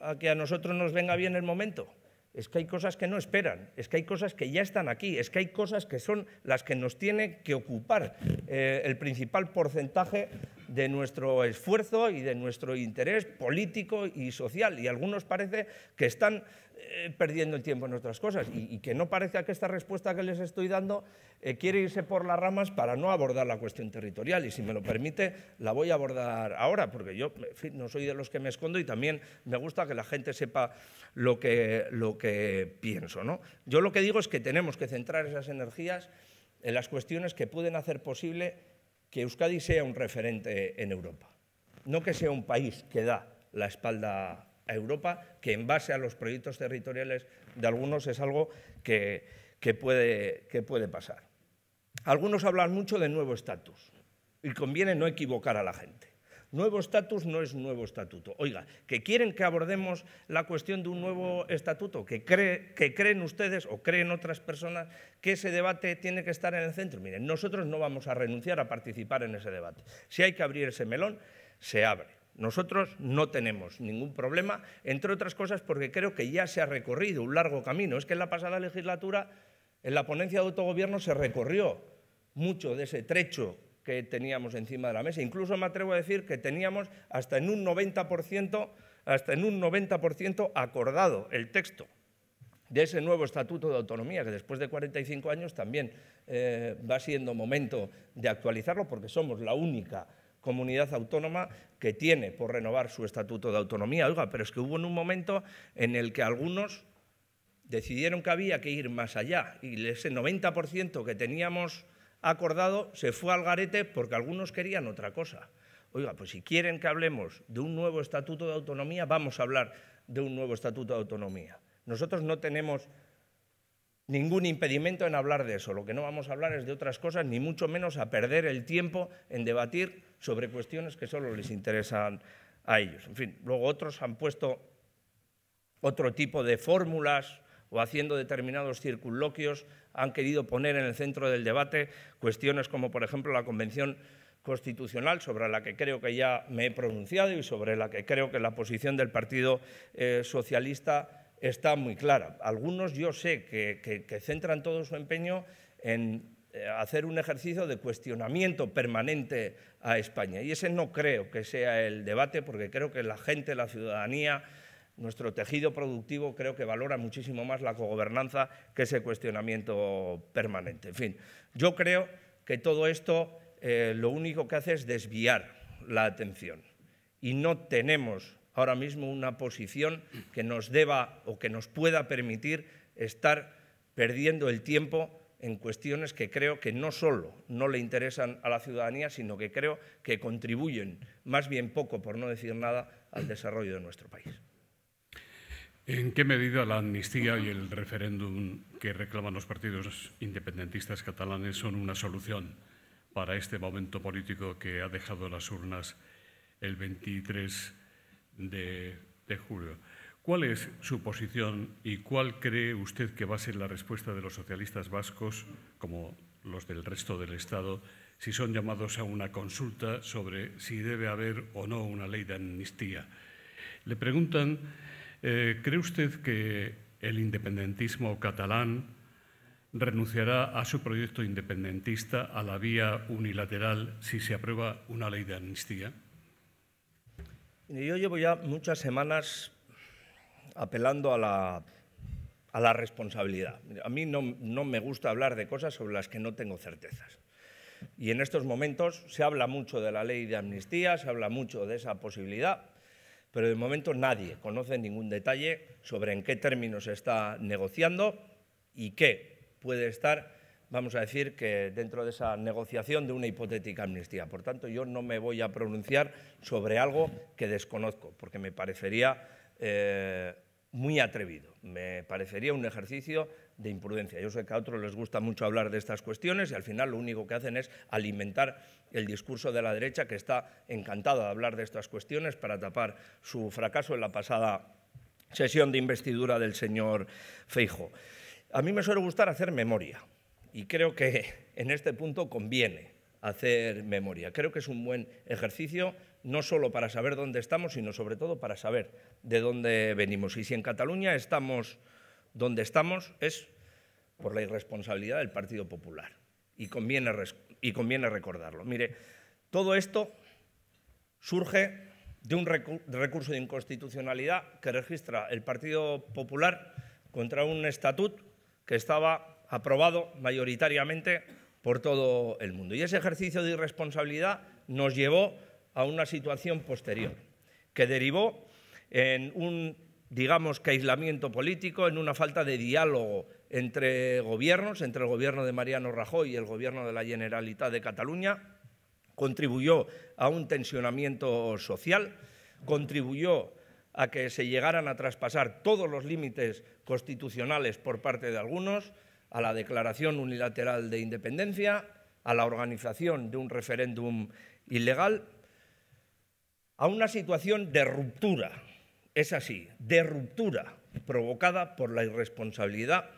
a que a nosotros nos venga bien el momento es que hay cosas que no esperan, es que hay cosas que ya están aquí, es que hay cosas que son las que nos tiene que ocupar eh, el principal porcentaje de nuestro esfuerzo y de nuestro interés político y social. Y algunos parece que están eh, perdiendo el tiempo en otras cosas y, que no parece que esta respuesta que les estoy dando eh, quiere irse por las ramas para no abordar la cuestión territorial. Y si me lo permite, la voy a abordar ahora, porque yo no soy de los que me escondo y también me gusta que la gente sepa lo que, lo que pienso. Yo lo que digo es que tenemos que centrar esas energías en las cuestiones que pueden hacer posible que Euskadi sea un referente en Europa. No que sea un país que da la espalda a Europa, que en base a los proyectos territoriales de algunos es algo que, que puede pasar. Algunos hablan mucho de nuevo estatus y conviene no equivocar a la gente. Nuevo estatus no es nuevo estatuto. Oiga, que quieren que abordemos la cuestión de un nuevo estatuto, que, que creen ustedes o creen otras personas que ese debate tiene que estar en el centro. Miren, nosotros no vamos a renunciar a participar en ese debate. Si hay que abrir ese melón, se abre. Nosotros no tenemos ningún problema, entre otras cosas porque creo que ya se ha recorrido un largo camino. Es que en la pasada legislatura, en la ponencia de autogobierno, se recorrió mucho de ese trecho que teníamos encima de la mesa. Incluso me atrevo a decir que teníamos hasta en un 90%, hasta en un 90 acordado el texto de ese nuevo Estatuto de Autonomía, que después de 45 años también eh, va siendo momento de actualizarlo, porque somos la única comunidad autónoma que tiene por renovar su Estatuto de Autonomía. Oiga, pero es que hubo en un momento en el que algunos decidieron que había que ir más allá y ese 90% que teníamos acordado, se fue al garete porque algunos querían otra cosa. Oiga, pues si quieren que hablemos de un nuevo estatuto de autonomía, vamos a hablar de un nuevo estatuto de autonomía. Nosotros no tenemos ningún impedimento en hablar de eso. Lo que no vamos a hablar es de otras cosas, ni mucho menos a perder el tiempo en debatir sobre cuestiones que solo les interesan a ellos. En fin, luego otros han puesto otro tipo de fórmulas, haciendo determinados circunloquios han querido poner en el centro del debate cuestiones como, por ejemplo, la Convención Constitucional, sobre la que creo que ya me he pronunciado y sobre la que creo que la posición del Partido eh, Socialista está muy clara. Algunos yo sé que centran todo su empeño en eh, hacer un ejercicio de cuestionamiento permanente a España. Y ese no creo que sea el debate, porque creo que la gente, la ciudadanía, nuestro tejido productivo creo que valora muchísimo más la cogobernanza que ese cuestionamiento permanente. En fin, yo creo que todo esto eh, lo único que hace es desviar la atención y no tenemos ahora mismo una posición que nos deba o que nos pueda permitir estar perdiendo el tiempo en cuestiones que creo que no solo no le interesan a la ciudadanía, sino que creo que contribuyen más bien poco, por no decir nada, al desarrollo de nuestro país. ¿En qué medida la amnistía y el referéndum que reclaman los partidos independentistas catalanes son una solución para este momento político que ha dejado las urnas el 23 de, julio? ¿Cuál es su posición y cuál cree usted que va a ser la respuesta de los socialistas vascos, como los del resto del Estado, si son llamados a una consulta sobre si debe haber o no una ley de amnistía? Le preguntan eh, ¿Cree usted que el independentismo catalán renunciará a su proyecto independentista a la vía unilateral si se aprueba una ley de amnistía? Yo llevo ya muchas semanas apelando a la, responsabilidad. A mí no, no me gusta hablar de cosas sobre las que no tengo certezas. Y en estos momentos se habla mucho de la ley de amnistía, se habla mucho de esa posibilidad pero de momento nadie conoce ningún detalle sobre en qué términos se está negociando y qué puede estar, vamos a decir, que dentro de esa negociación de una hipotética amnistía. Por tanto, yo no me voy a pronunciar sobre algo que desconozco, porque me parecería eh, muy atrevido, me parecería un ejercicio de imprudencia. Yo sé que a otros les gusta mucho hablar de estas cuestiones y al final lo único que hacen es alimentar el discurso de la derecha que está encantada de hablar de estas cuestiones para tapar su fracaso en la pasada sesión de investidura del señor Feijo. A mí me suele gustar hacer memoria y creo que en este punto conviene hacer memoria. Creo que es un buen ejercicio no solo para saber dónde estamos, sino sobre todo para saber de dónde venimos. Y si en Cataluña estamos donde estamos es por la irresponsabilidad del Partido Popular. Y conviene, y conviene recordarlo. Mire, todo esto surge de un recurso de inconstitucionalidad que registra el Partido Popular contra un estatut que estaba aprobado mayoritariamente por todo el mundo. Y ese ejercicio de irresponsabilidad nos llevó a una situación posterior, que derivó en un digamos que aislamiento político, en una falta de diálogo entre gobiernos, entre el gobierno de Mariano Rajoy y el gobierno de la Generalitat de Cataluña, contribuyó a un tensionamiento social, contribuyó a que se llegaran a traspasar todos los límites constitucionales por parte de algunos, a la declaración unilateral de independencia, a la organización de un referéndum ilegal, a una situación de ruptura es así, de ruptura provocada por la irresponsabilidad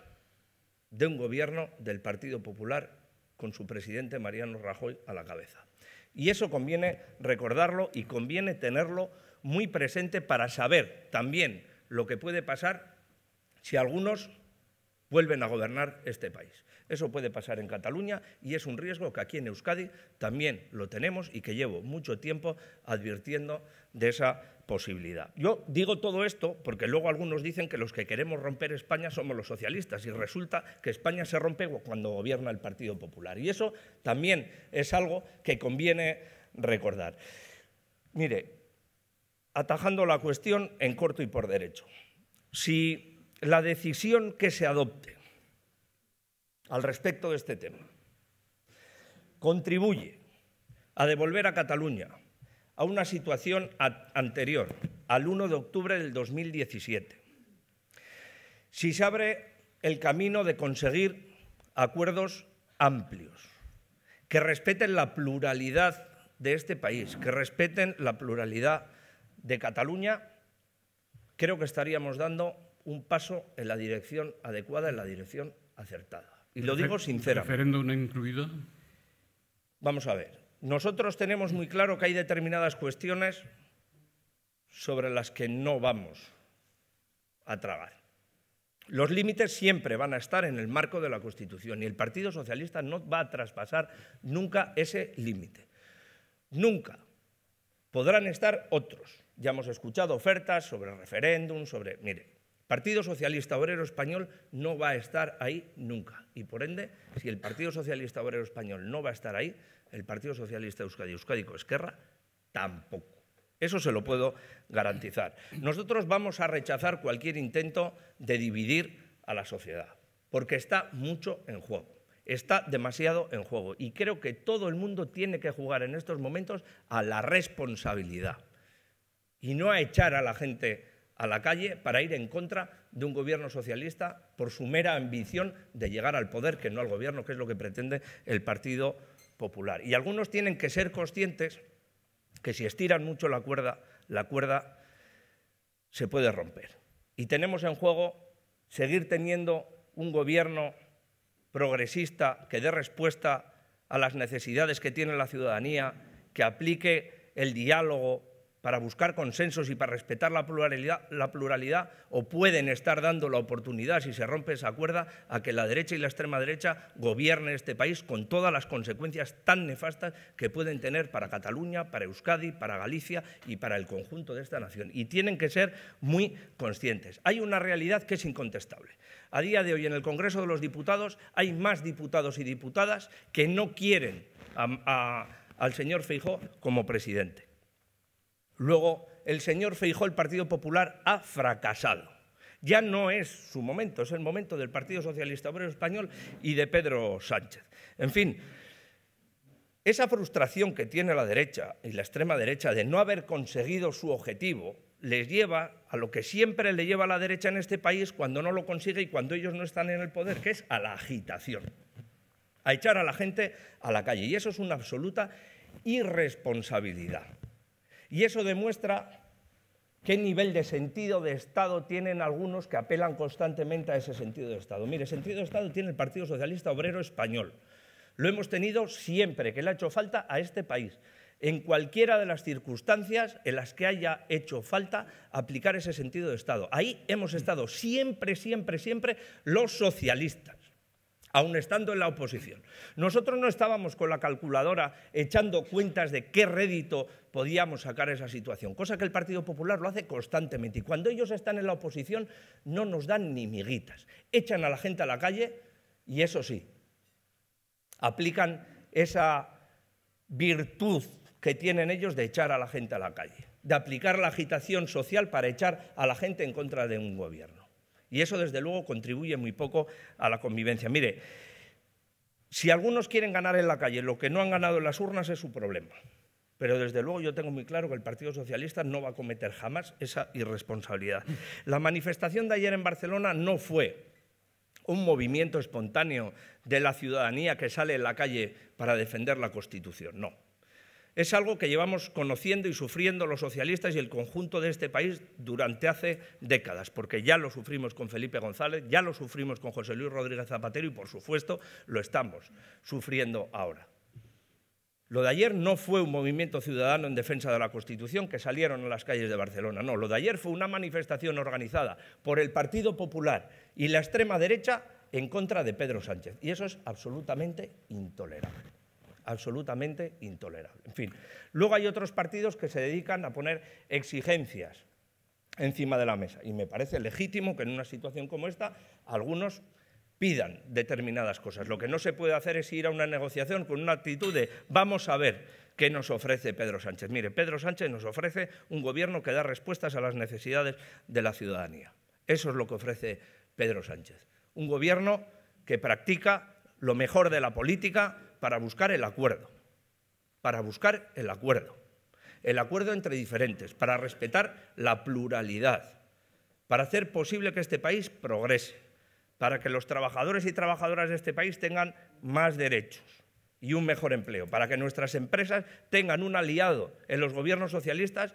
de un gobierno del Partido Popular con su presidente Mariano Rajoy a la cabeza. Y eso conviene recordarlo y conviene tenerlo muy presente para saber también lo que puede pasar si algunos vuelven a gobernar este país. Eso puede pasar en Cataluña y es un riesgo que aquí en Euskadi también lo tenemos y que llevo mucho tiempo advirtiendo de esa posibilidad. Yo digo todo esto porque luego algunos dicen que los que queremos romper España somos los socialistas y resulta que España se rompe cuando gobierna el Partido Popular. Y eso también es algo que conviene recordar. Mire, atajando la cuestión en corto y por derecho. Si la decisión que se adopte al respecto de este tema contribuye a devolver a Cataluña a una situación anterior, al 1 de octubre del 2017. Si se abre el camino de conseguir acuerdos amplios, que respeten la pluralidad de este país, que respeten la pluralidad de Cataluña, creo que estaríamos dando un paso en la dirección adecuada, en la dirección acertada. Y lo digo sinceramente. ¿Referéndum incluido? Vamos a ver. Nosotros tenemos muy claro que hay determinadas cuestiones sobre las que no vamos a tragar. Los límites siempre van a estar en el marco de la Constitución y el Partido Socialista no va a traspasar nunca ese límite. Nunca. Podrán estar otros. Ya hemos escuchado ofertas sobre referéndum, sobre... Mire, Partido Socialista Obrero Español no va a estar ahí nunca. Y por ende, si el Partido Socialista Obrero Español no va a estar ahí, el Partido Socialista de Euskadi, Euskadiko Esquerra, tampoco. Eso se lo puedo garantizar. Nosotros vamos a rechazar cualquier intento de dividir a la sociedad, porque está mucho en juego, está demasiado en juego y creo que todo el mundo tiene que jugar en estos momentos a la responsabilidad y no a echar a la gente a la calle para ir en contra de un gobierno socialista por su mera ambición de llegar al poder, que no al gobierno, que es lo que pretende el Partido Socialista popular. Y algunos tienen que ser conscientes que si estiran mucho la cuerda, la cuerda se puede romper. Y tenemos en juego seguir teniendo un gobierno progresista que dé respuesta a las necesidades que tiene la ciudadanía, que aplique el diálogo, para buscar consensos y para respetar la pluralidad, la pluralidad, o pueden estar dando la oportunidad, si se rompe esa cuerda, a que la derecha y la extrema derecha gobierne este país con todas las consecuencias tan nefastas que pueden tener para Cataluña, para Euskadi, para Galicia y para el conjunto de esta nación. Y tienen que ser muy conscientes. Hay una realidad que es incontestable. A día de hoy en el Congreso de los Diputados hay más diputados y diputadas que no quieren al señor Feijó como presidente. Luego, el señor Feijó, el Partido Popular, ha fracasado. Ya no es su momento, es el momento del Partido Socialista Obrero Español y de Pedro Sánchez. En fin, esa frustración que tiene la derecha y la extrema derecha de no haber conseguido su objetivo les lleva a lo que siempre le lleva a la derecha en este país cuando no lo consigue y cuando ellos no están en el poder, que es a la agitación, a echar a la gente a la calle. Y eso es una absoluta irresponsabilidad. Y eso demuestra qué nivel de sentido de Estado tienen algunos que apelan constantemente a ese sentido de Estado. Mire, sentido de Estado tiene el Partido Socialista Obrero Español. Lo hemos tenido siempre, que le ha hecho falta a este país en cualquiera de las circunstancias en las que haya hecho falta aplicar ese sentido de Estado. Ahí hemos estado siempre, siempre, siempre los socialistas, aun estando en la oposición. Nosotros no estábamos con la calculadora echando cuentas de qué rédito podíamos sacar esa situación, cosa que el Partido Popular lo hace constantemente. Y cuando ellos están en la oposición no nos dan ni miguitas, echan a la gente a la calle y eso sí, aplican esa virtud que tienen ellos de echar a la gente a la calle, de aplicar la agitación social para echar a la gente en contra de un gobierno. Y eso, desde luego, contribuye muy poco a la convivencia. Mire, si algunos quieren ganar en la calle lo que no han ganado en las urnas es su problema. Pero desde luego yo tengo muy claro que el Partido Socialista no va a cometer jamás esa irresponsabilidad. La manifestación de ayer en Barcelona no fue un movimiento espontáneo de la ciudadanía que sale en la calle para defender la Constitución, no. Es algo que llevamos conociendo y sufriendo los socialistas y el conjunto de este país durante hace décadas, porque ya lo sufrimos con Felipe González, ya lo sufrimos con José Luis Rodríguez Zapatero y, por supuesto, lo estamos sufriendo ahora. Lo de ayer no fue un movimiento ciudadano en defensa de la Constitución que salieron a las calles de Barcelona, no, lo de ayer fue una manifestación organizada por el Partido Popular y la extrema derecha en contra de Pedro Sánchez. Y eso es absolutamente intolerable, absolutamente intolerable. En fin, luego hay otros partidos que se dedican a poner exigencias encima de la mesa y me parece legítimo que en una situación como esta algunos pidan determinadas cosas. Lo que no se puede hacer es ir a una negociación con una actitud de vamos a ver qué nos ofrece Pedro Sánchez. Mire, Pedro Sánchez nos ofrece un gobierno que da respuestas a las necesidades de la ciudadanía. Eso es lo que ofrece Pedro Sánchez. Un gobierno que practica lo mejor de la política para buscar el acuerdo. Para buscar el acuerdo. El acuerdo entre diferentes, para respetar la pluralidad, para hacer posible que este país progrese para que los trabajadores y trabajadoras de este país tengan más derechos y un mejor empleo, para que nuestras empresas tengan un aliado en los gobiernos socialistas,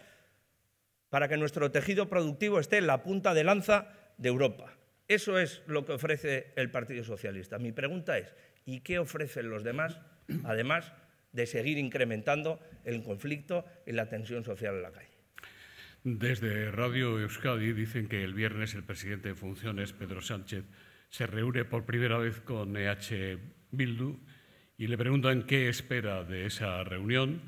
para que nuestro tejido productivo esté en la punta de lanza de Europa. Eso es lo que ofrece el Partido Socialista. Mi pregunta es, ¿y qué ofrecen los demás, además de seguir incrementando el conflicto y la tensión social en la calle? Desde Radio Euskadi dicen que el viernes el presidente de funciones, Pedro Sánchez, se reúne por primera vez con EH Bildu y le preguntan qué espera de esa reunión.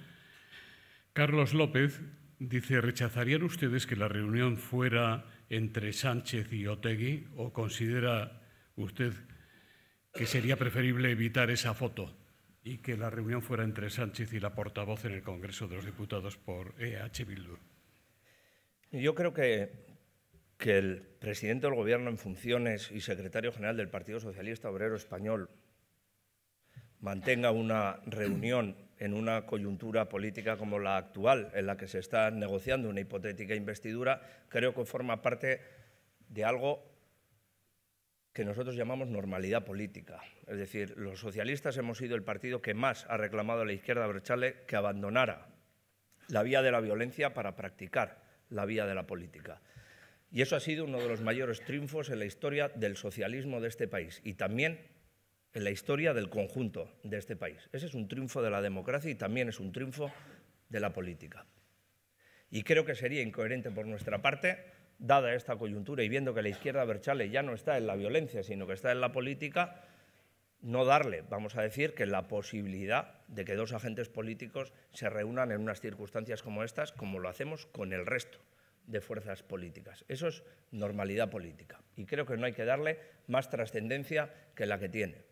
Carlos López dice, ¿rechazarían ustedes que la reunión fuera entre Sánchez y Otegui o considera usted que sería preferible evitar esa foto y que la reunión fuera entre Sánchez y la portavoz en el Congreso de los Diputados por EH Bildu? Yo creo que que el presidente del Gobierno en funciones y secretario general del Partido Socialista Obrero Español mantenga una reunión en una coyuntura política como la actual, en la que se está negociando una hipotética investidura, creo que forma parte de algo que nosotros llamamos normalidad política. Es decir, los socialistas hemos sido el partido que más ha reclamado a la izquierda brechale que abandonara la vía de la violencia para practicar la vía de la política. Y eso ha sido uno de los mayores triunfos en la historia del socialismo de este país y también en la historia del conjunto de este país. Ese es un triunfo de la democracia y también es un triunfo de la política. Y creo que sería incoherente por nuestra parte, dada esta coyuntura y viendo que la izquierda Berchale ya no está en la violencia, sino que está en la política, no darle, vamos a decir, que la posibilidad de que dos agentes políticos se reúnan en unas circunstancias como estas, como lo hacemos con el resto de fuerzas políticas. Eso es normalidad política y creo que no hay que darle más trascendencia que la que tiene.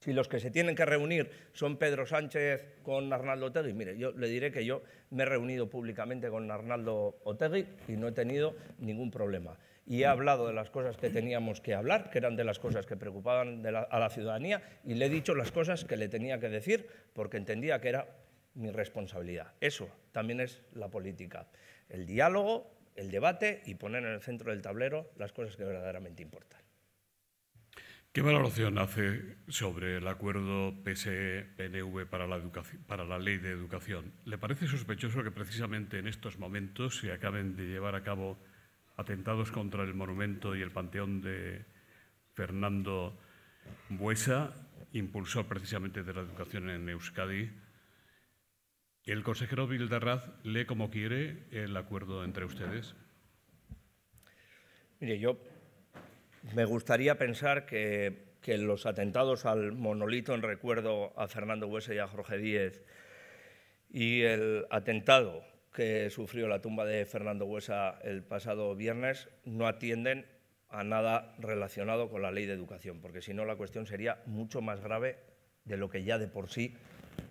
Si los que se tienen que reunir son Pedro Sánchez con Arnaldo Otegui, mire, yo le diré que yo me he reunido públicamente con Arnaldo Otegui y no he tenido ningún problema. Y he hablado de las cosas que teníamos que hablar, que eran de las cosas que preocupaban a la ciudadanía, y le he dicho las cosas que le tenía que decir porque entendía que era mi responsabilidad. Eso también es la política el diálogo, el debate y poner en el centro del tablero las cosas que verdaderamente importan. ¿Qué valoración hace sobre el acuerdo PSE-PNV para, para, la ley de educación? ¿Le parece sospechoso que precisamente en estos momentos se acaben de llevar a cabo atentados contra el monumento y el panteón de Fernando Buesa, impulsor precisamente de la educación en Euskadi? El consejero Vildarraz lee como quiere el acuerdo entre ustedes. Mire, yo me gustaría pensar que, que los atentados al monolito en recuerdo a Fernando Huesa y a Jorge Díez y el atentado que sufrió la tumba de Fernando Huesa el pasado viernes no atienden a nada relacionado con la ley de educación, porque si no la cuestión sería mucho más grave de lo que ya de por sí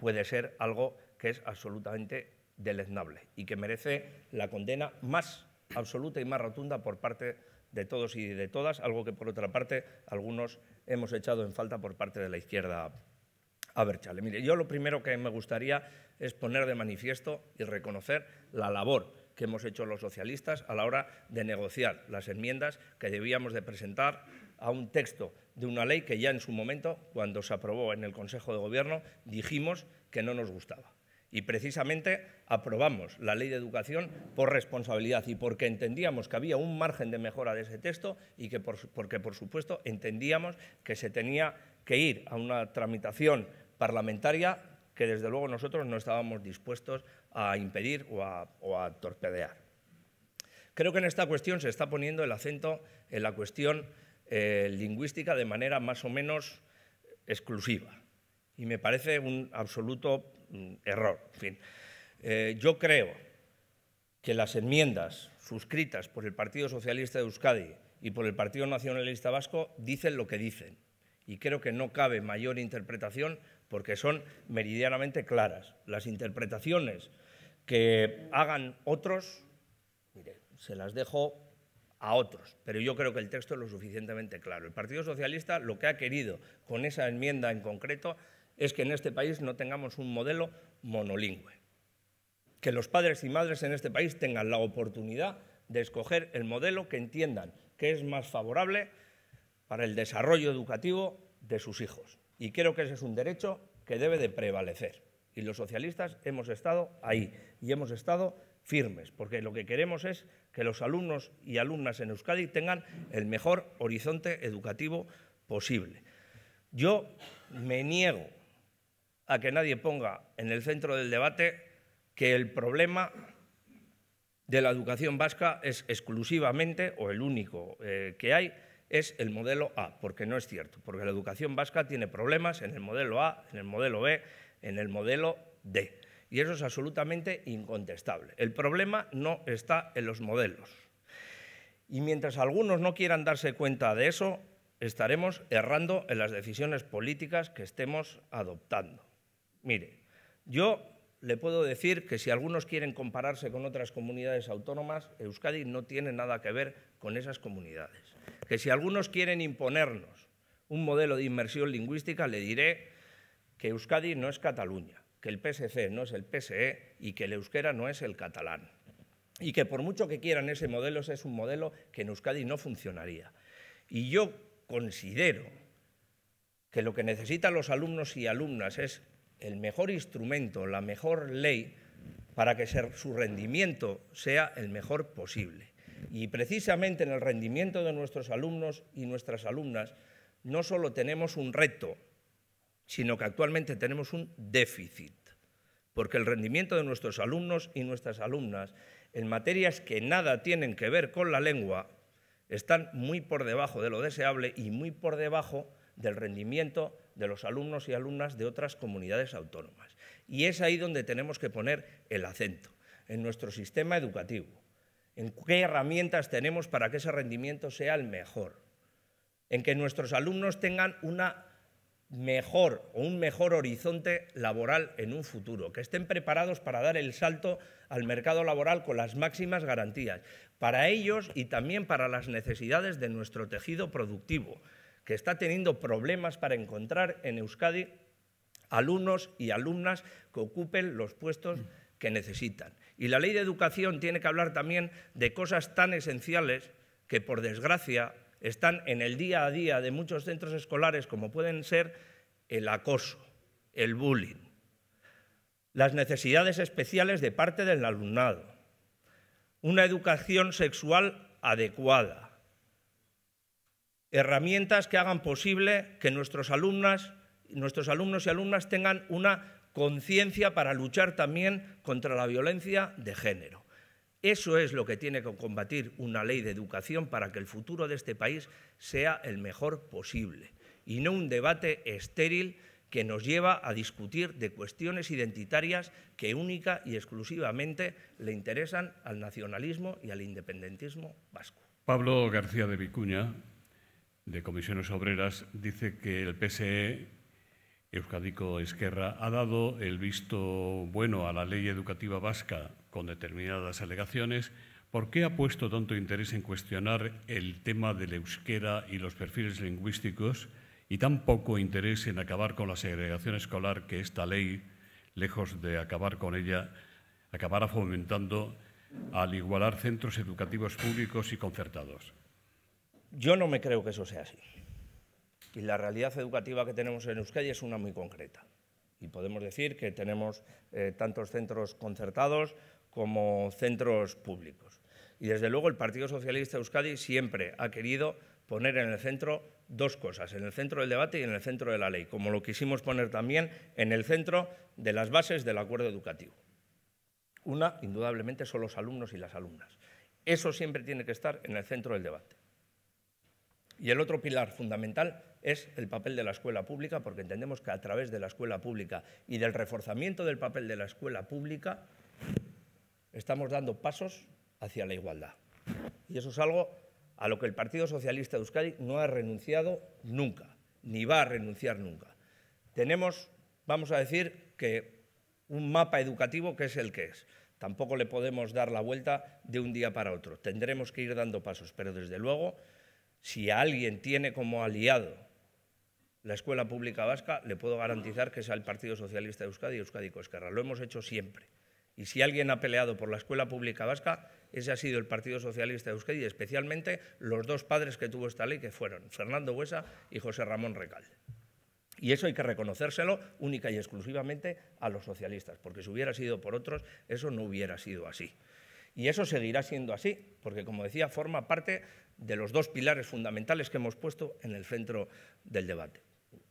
puede ser algo que es absolutamente deleznable y que merece la condena más absoluta y más rotunda por parte de todos y de todas, algo que por otra parte algunos hemos echado en falta por parte de la izquierda a Berchale. mire, yo lo primero que me gustaría es poner de manifiesto y reconocer la labor que hemos hecho los socialistas a la hora de negociar las enmiendas que debíamos de presentar a un texto de una ley que ya en su momento, cuando se aprobó en el Consejo de Gobierno, dijimos que no nos gustaba. Y precisamente aprobamos la ley de educación por responsabilidad y porque entendíamos que había un margen de mejora de ese texto y que porque, por supuesto, entendíamos que se tenía que ir a una tramitación parlamentaria que, desde luego, nosotros no estábamos dispuestos a impedir o a, torpedear. Creo que en esta cuestión se está poniendo el acento en la cuestión eh, lingüística de manera más o menos exclusiva. Y me parece un absoluto error. En fin, eh, yo creo que las enmiendas suscritas por el Partido Socialista de Euskadi y por el Partido Nacionalista Vasco dicen lo que dicen. Y creo que no cabe mayor interpretación porque son meridianamente claras. Las interpretaciones que hagan otros, se las dejo a otros, pero yo creo que el texto es lo suficientemente claro. El Partido Socialista lo que ha querido con esa enmienda en concreto es que en este país no tengamos un modelo monolingüe. Que los padres y madres en este país tengan la oportunidad de escoger el modelo que entiendan que es más favorable para el desarrollo educativo de sus hijos. Y creo que ese es un derecho que debe de prevalecer. Y los socialistas hemos estado ahí y hemos estado firmes, porque lo que queremos es que los alumnos y alumnas en Euskadi tengan el mejor horizonte educativo posible. Yo me niego a que nadie ponga en el centro del debate que el problema de la educación vasca es exclusivamente, o el único eh, que hay, es el modelo A, porque no es cierto, porque la educación vasca tiene problemas en el modelo A, en el modelo B, en el modelo D. Y eso es absolutamente incontestable. El problema no está en los modelos. Y mientras algunos no quieran darse cuenta de eso, estaremos errando en las decisiones políticas que estemos adoptando. Mire, yo le puedo decir que si algunos quieren compararse con otras comunidades autónomas, Euskadi no tiene nada que ver con esas comunidades. Que si algunos quieren imponernos un modelo de inmersión lingüística, le diré que Euskadi no es Cataluña, que el PSC no es el PSE y que el euskera no es el catalán. Y que por mucho que quieran ese modelo, ese es un modelo que en Euskadi no funcionaría. Y yo considero que lo que necesitan los alumnos y alumnas es el mejor instrumento, la mejor ley para que su rendimiento sea el mejor posible. Y precisamente en el rendimiento de nuestros alumnos y nuestras alumnas no solo tenemos un reto, sino que actualmente tenemos un déficit, porque el rendimiento de nuestros alumnos y nuestras alumnas en materias que nada tienen que ver con la lengua están muy por debajo de lo deseable y muy por debajo del rendimiento de los alumnos y alumnas de otras comunidades autónomas. Y es ahí donde tenemos que poner el acento, en nuestro sistema educativo, en qué herramientas tenemos para que ese rendimiento sea el mejor, en que nuestros alumnos tengan una mejor o un mejor horizonte laboral en un futuro, que estén preparados para dar el salto al mercado laboral con las máximas garantías, para ellos y también para las necesidades de nuestro tejido productivo, que está teniendo problemas para encontrar en Euskadi alumnos y alumnas que ocupen los puestos que necesitan. Y la ley de educación tiene que hablar también de cosas tan esenciales que, por desgracia, están en el día a día de muchos centros escolares, como pueden ser el acoso, el bullying, las necesidades especiales de parte del alumnado, una educación sexual adecuada, herramientas que hagan posible que nuestros, alumnos y alumnas tengan una conciencia para luchar también contra la violencia de género. Eso es lo que tiene que combatir una ley de educación para que el futuro de este país sea el mejor posible y no un debate estéril que nos lleva a discutir de cuestiones identitarias que única y exclusivamente le interesan al nacionalismo y al independentismo vasco. Pablo García de Vicuña, de Comisiones Obreras dice que el PSE, euskadiko Esquerra, ha dado el visto bueno a la ley educativa vasca con determinadas alegaciones. ¿Por qué ha puesto tanto interés en cuestionar el tema del euskera y los perfiles lingüísticos y tan poco interés en acabar con la segregación escolar que esta ley, lejos de acabar con ella, acabará fomentando al igualar centros educativos públicos y concertados? Yo no me creo que eso sea así. Y la realidad educativa que tenemos en Euskadi es una muy concreta. Y podemos decir que tenemos eh, tantos centros concertados como centros públicos. Y desde luego el Partido Socialista de Euskadi siempre ha querido poner en el centro dos cosas, en el centro del debate y en el centro de la ley, como lo quisimos poner también en el centro de las bases del acuerdo educativo. Una, indudablemente, son los alumnos y las alumnas. Eso siempre tiene que estar en el centro del debate. Y el otro pilar fundamental es el papel de la escuela pública, porque entendemos que a través de la escuela pública y del reforzamiento del papel de la escuela pública estamos dando pasos hacia la igualdad. Y eso es algo a lo que el Partido Socialista de Euskadi no ha renunciado nunca, ni va a renunciar nunca. Tenemos, vamos a decir, que un mapa educativo que es el que es. Tampoco le podemos dar la vuelta de un día para otro. Tendremos que ir dando pasos, pero desde luego si alguien tiene como aliado la escuela pública vasca, le puedo garantizar que sea el Partido Socialista de Euskadi y Euskadi Cosquerra. Lo hemos hecho siempre. Y si alguien ha peleado por la escuela pública vasca, ese ha sido el Partido Socialista de Euskadi, especialmente los dos padres que tuvo esta ley, que fueron Fernando Huesa y José Ramón Recal. Y eso hay que reconocérselo única y exclusivamente a los socialistas, porque si hubiera sido por otros, eso no hubiera sido así. Y eso seguirá siendo así, porque como decía, forma parte de los dos pilares fundamentales que hemos puesto en el centro del debate.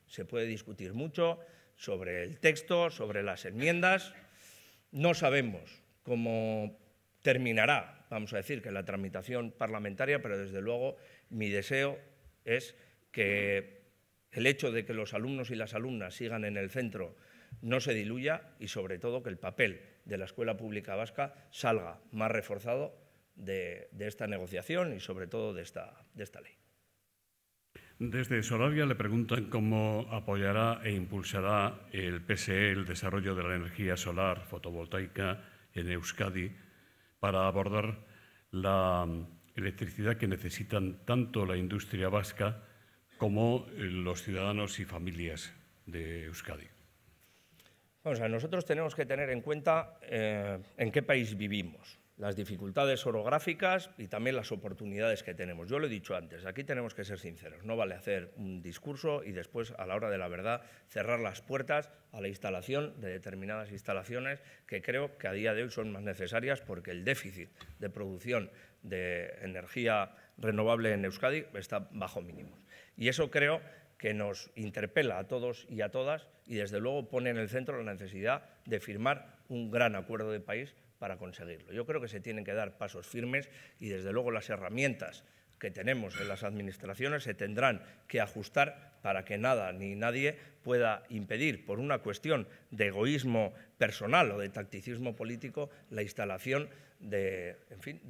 Se puede discutir mucho sobre el texto, sobre las enmiendas. No sabemos cómo terminará, vamos a decir, que la tramitación parlamentaria, pero desde luego mi deseo es que el hecho de que los alumnos y las alumnas sigan en el centro no se diluya y sobre todo que el papel de la escuela pública vasca salga más reforzado de, esta negociación y sobre todo de esta, ley. Desde Solaria le preguntan cómo apoyará e impulsará el PSE el desarrollo de la energía solar fotovoltaica en Euskadi para abordar la mm, electricidad que necesitan tanto la industria vasca como eh, los ciudadanos y familias de Euskadi. Vamos nosotros tenemos que tener en cuenta eh, en qué país vivimos las dificultades orográficas y también las oportunidades que tenemos. Yo lo he dicho antes, aquí tenemos que ser sinceros, no vale hacer un discurso y después a la hora de la verdad cerrar las puertas a la instalación de determinadas instalaciones que creo que a día de hoy son más necesarias porque el déficit de producción de energía renovable en Euskadi está bajo mínimos. Y eso creo que nos interpela a todos y a todas y desde luego pone en el centro la necesidad de firmar un gran acuerdo de país para conseguirlo. Yo creo que se tienen que dar pasos firmes y desde luego las herramientas que tenemos en las administraciones se tendrán que ajustar para que nada ni nadie pueda impedir, por una cuestión de egoísmo personal o de tacticismo político, la instalación de,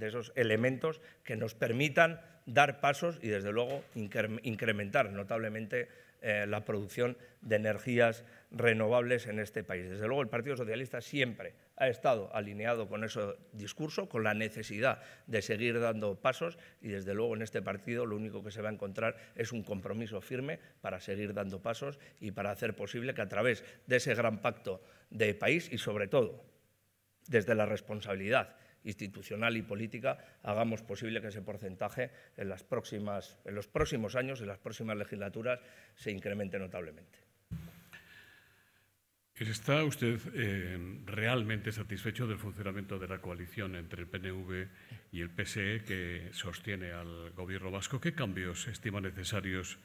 esos elementos que nos permitan dar pasos y, desde luego, incrementar notablemente eh, la producción de energías renovables en este país. Desde luego, el Partido Socialista siempre ha estado alineado con ese discurso, con la necesidad de seguir dando pasos y desde luego en este partido lo único que se va a encontrar es un compromiso firme para seguir dando pasos y para hacer posible que a través de ese gran pacto de país y sobre todo desde la responsabilidad institucional y política, hagamos posible que ese porcentaje en, en los próximos años, en las próximas legislaturas, se incremente notablemente. ¿Está usted eh, realmente satisfecho del funcionamiento de la coalición entre el PNV y el PSE que sostiene al gobierno vasco? ¿Qué cambios estima necesarios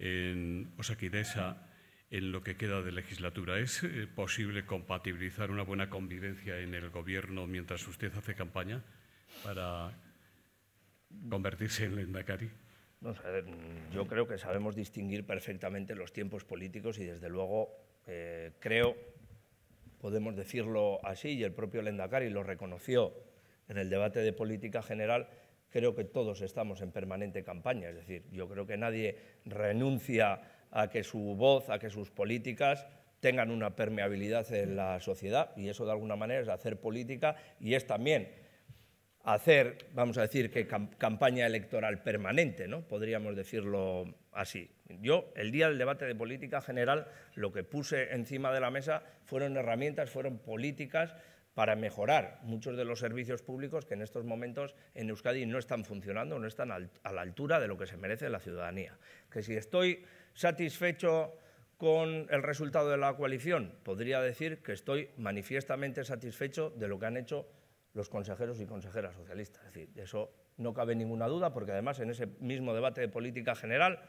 en Osaquidesa en lo que queda de legislatura? ¿Es eh, posible compatibilizar una buena convivencia en el gobierno mientras usted hace campaña para convertirse en el yo creo que sabemos distinguir perfectamente los tiempos políticos y desde luego eh, creo, podemos decirlo así, y el propio Lendakari lo reconoció en el debate de política general, creo que todos estamos en permanente campaña. Es decir, yo creo que nadie renuncia a que su voz, a que sus políticas tengan una permeabilidad en la sociedad y eso de alguna manera es hacer política y es también hacer, vamos a decir, que campaña electoral permanente, ¿no? Podríamos decirlo así. Yo, el día del debate de política general, lo que puse encima de la mesa fueron herramientas, fueron políticas para mejorar muchos de los servicios públicos que en estos momentos en Euskadi no están funcionando, no están a la altura de lo que se merece la ciudadanía. Que si estoy satisfecho con el resultado de la coalición, podría decir que estoy manifiestamente satisfecho de lo que han hecho los consejeros y consejeras socialistas. Es decir, de eso no cabe ninguna duda, porque además en ese mismo debate de política general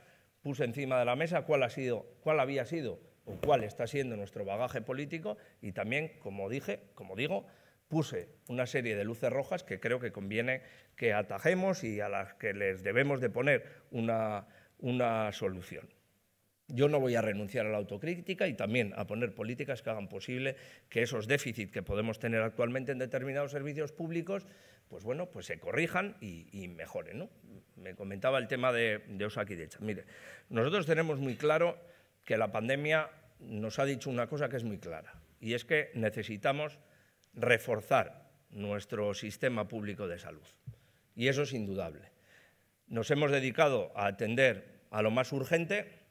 puse encima de la mesa cuál, ha sido, cuál había sido o cuál está siendo nuestro bagaje político y también, como dije, como digo, puse una serie de luces rojas que creo que conviene que atajemos y a las que les debemos de poner una solución. Yo no voy a renunciar a la autocrítica y también a poner políticas que hagan posible que esos déficits que podemos tener actualmente en determinados servicios públicos, pues bueno, pues se corrijan y, mejoren. Me comentaba el tema de, de Osakidecha. Mire, nosotros tenemos muy claro que la pandemia nos ha dicho una cosa que es muy clara y es que necesitamos reforzar nuestro sistema público de salud. Y eso es indudable. Nos hemos dedicado a atender a lo más urgente,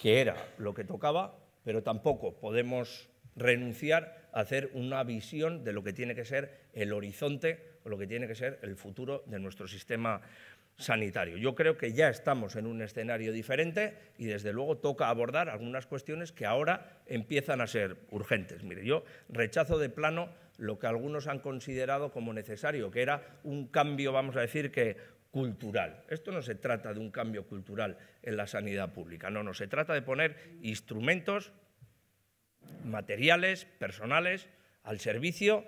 que era lo que tocaba, pero tampoco podemos renunciar a hacer una visión de lo que tiene que ser el horizonte o lo que tiene que ser el futuro de nuestro sistema sanitario. Yo creo que ya estamos en un escenario diferente y desde luego toca abordar algunas cuestiones que ahora empiezan a ser urgentes. Mire, yo rechazo de plano lo que algunos han considerado como necesario, que era un cambio, vamos a decir, que cultural. Esto no se trata de un cambio cultural en la sanidad pública, no, no, se trata de poner instrumentos materiales, personales, al servicio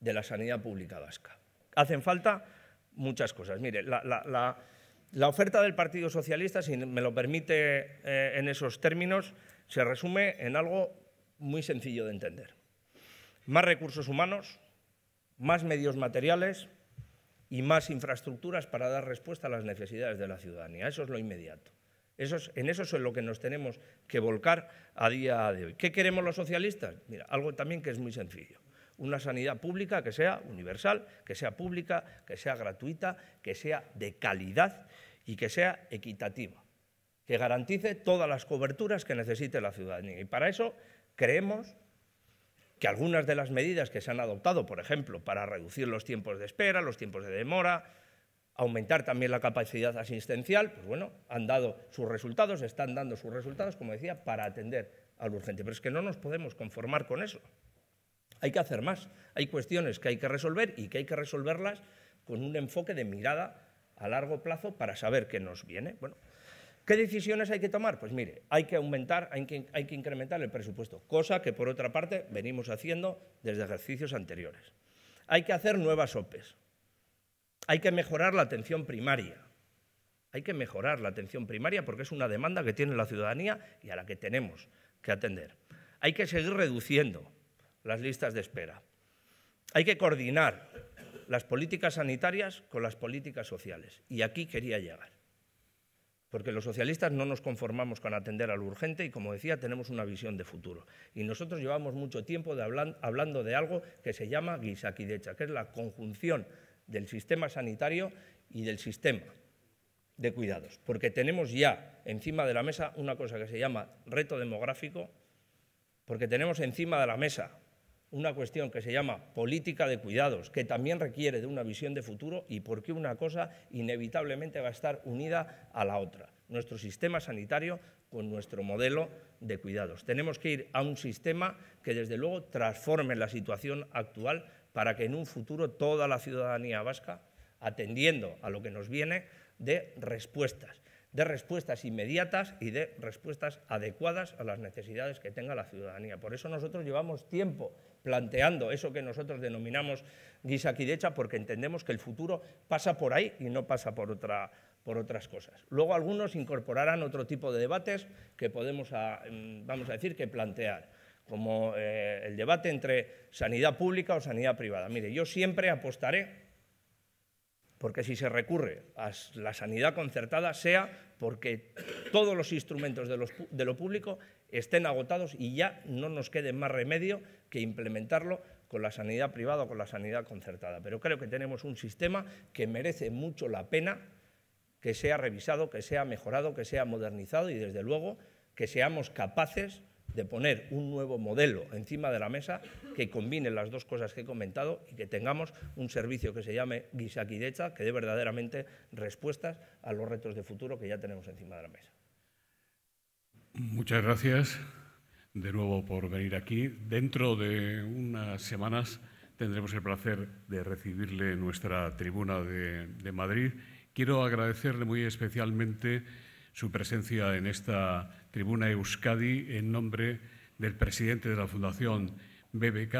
de la sanidad pública vasca. Hacen falta muchas cosas. Mire, la, oferta del Partido Socialista, si me lo permite eh, en esos términos, se resume en algo muy sencillo de entender. Más recursos humanos, más medios materiales, y más infraestructuras para dar respuesta a las necesidades de la ciudadanía. Eso es lo inmediato. Eso es, en eso es en lo que nos tenemos que volcar a día de hoy. ¿Qué queremos los socialistas? Mira, algo también que es muy sencillo. Una sanidad pública que sea universal, que sea pública, que sea gratuita, que sea de calidad y que sea equitativa, que garantice todas las coberturas que necesite la ciudadanía. Y para eso creemos que algunas de las medidas que se han adoptado, por ejemplo, para reducir los tiempos de espera, los tiempos de demora, aumentar también la capacidad asistencial, pues bueno, han dado sus resultados, están dando sus resultados, como decía, para atender al urgente. Pero es que no nos podemos conformar con eso. Hay que hacer más. Hay cuestiones que hay que resolver y que hay que resolverlas con un enfoque de mirada a largo plazo para saber qué nos viene. Bueno, ¿Qué decisiones hay que tomar? Pues mire, hay que aumentar, hay que, incrementar el presupuesto, cosa que por otra parte venimos haciendo desde ejercicios anteriores. Hay que hacer nuevas OPEs. Hay que mejorar la atención primaria. Hay que mejorar la atención primaria porque es una demanda que tiene la ciudadanía y a la que tenemos que atender. Hay que seguir reduciendo las listas de espera. Hay que coordinar las políticas sanitarias con las políticas sociales. Y aquí quería llegar porque los socialistas no nos conformamos con atender a lo urgente y, como decía, tenemos una visión de futuro. Y nosotros llevamos mucho tiempo hablando de algo que se llama guisaquidecha, que es la conjunción del sistema sanitario y del sistema de cuidados, porque tenemos ya encima de la mesa una cosa que se llama reto demográfico, porque tenemos encima de la mesa una cuestión que se llama política de cuidados, que también requiere de una visión de futuro y por qué una cosa inevitablemente va a estar unida a la otra. Nuestro sistema sanitario con nuestro modelo de cuidados. Tenemos que ir a un sistema que desde luego transforme la situación actual para que en un futuro toda la ciudadanía vasca, atendiendo a lo que nos viene, dé respuestas, de respuestas inmediatas y de respuestas adecuadas a las necesidades que tenga la ciudadanía. Por eso nosotros llevamos tiempo planteando eso que nosotros denominamos guisa aquí porque entendemos que el futuro pasa por ahí y no pasa por, otras cosas. Luego algunos incorporarán otro tipo de debates que podemos, ah, mm, vamos a decir, que plantear, como eh, el debate entre sanidad pública o sanidad privada. Mire, yo siempre apostaré porque si se recurre a la sanidad concertada sea porque todos los instrumentos de lo público estén agotados y ya no nos quede más remedio que implementarlo con la sanidad privada o con la sanidad concertada. Pero creo que tenemos un sistema que merece mucho la pena que sea revisado, que sea mejorado, que sea modernizado y, desde luego, que seamos capaces de poner un nuevo modelo encima de la mesa que combine las dos cosas que he comentado y que tengamos un servicio que se llame Guisaquidecha, que dé verdaderamente respuestas a los retos de futuro que ya tenemos encima de la mesa. Muchas gracias de nuevo por venir aquí. Dentro de unas semanas tendremos el placer de recibirle en nuestra tribuna de, Madrid. Quiero agradecerle muy especialmente su presencia en esta tribuna Euskadi en nombre del presidente de la Fundación BBK,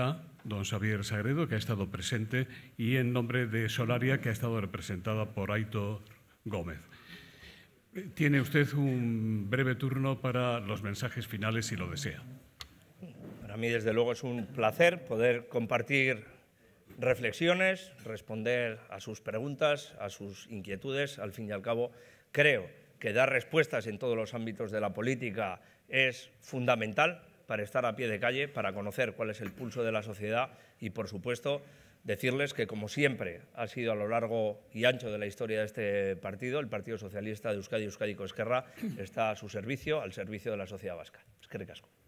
don Xavier Sagredo, que ha estado presente, y en nombre de Solaria, que ha estado representada por Aitor Gómez. Tiene usted un breve turno para los mensajes finales si lo desea. Para mí, desde luego, es un placer poder compartir reflexiones, responder a sus preguntas, a sus inquietudes. Al fin y al cabo, creo que dar respuestas en todos los ámbitos de la política es fundamental para estar a pie de calle, para conocer cuál es el pulso de la sociedad y, por supuesto, decirles que, como siempre ha sido a lo largo y ancho de la historia de este partido, el Partido Socialista de Euskadi, Euskadi Esquerra, está a su servicio, al servicio de la sociedad vasca. Es que recasco.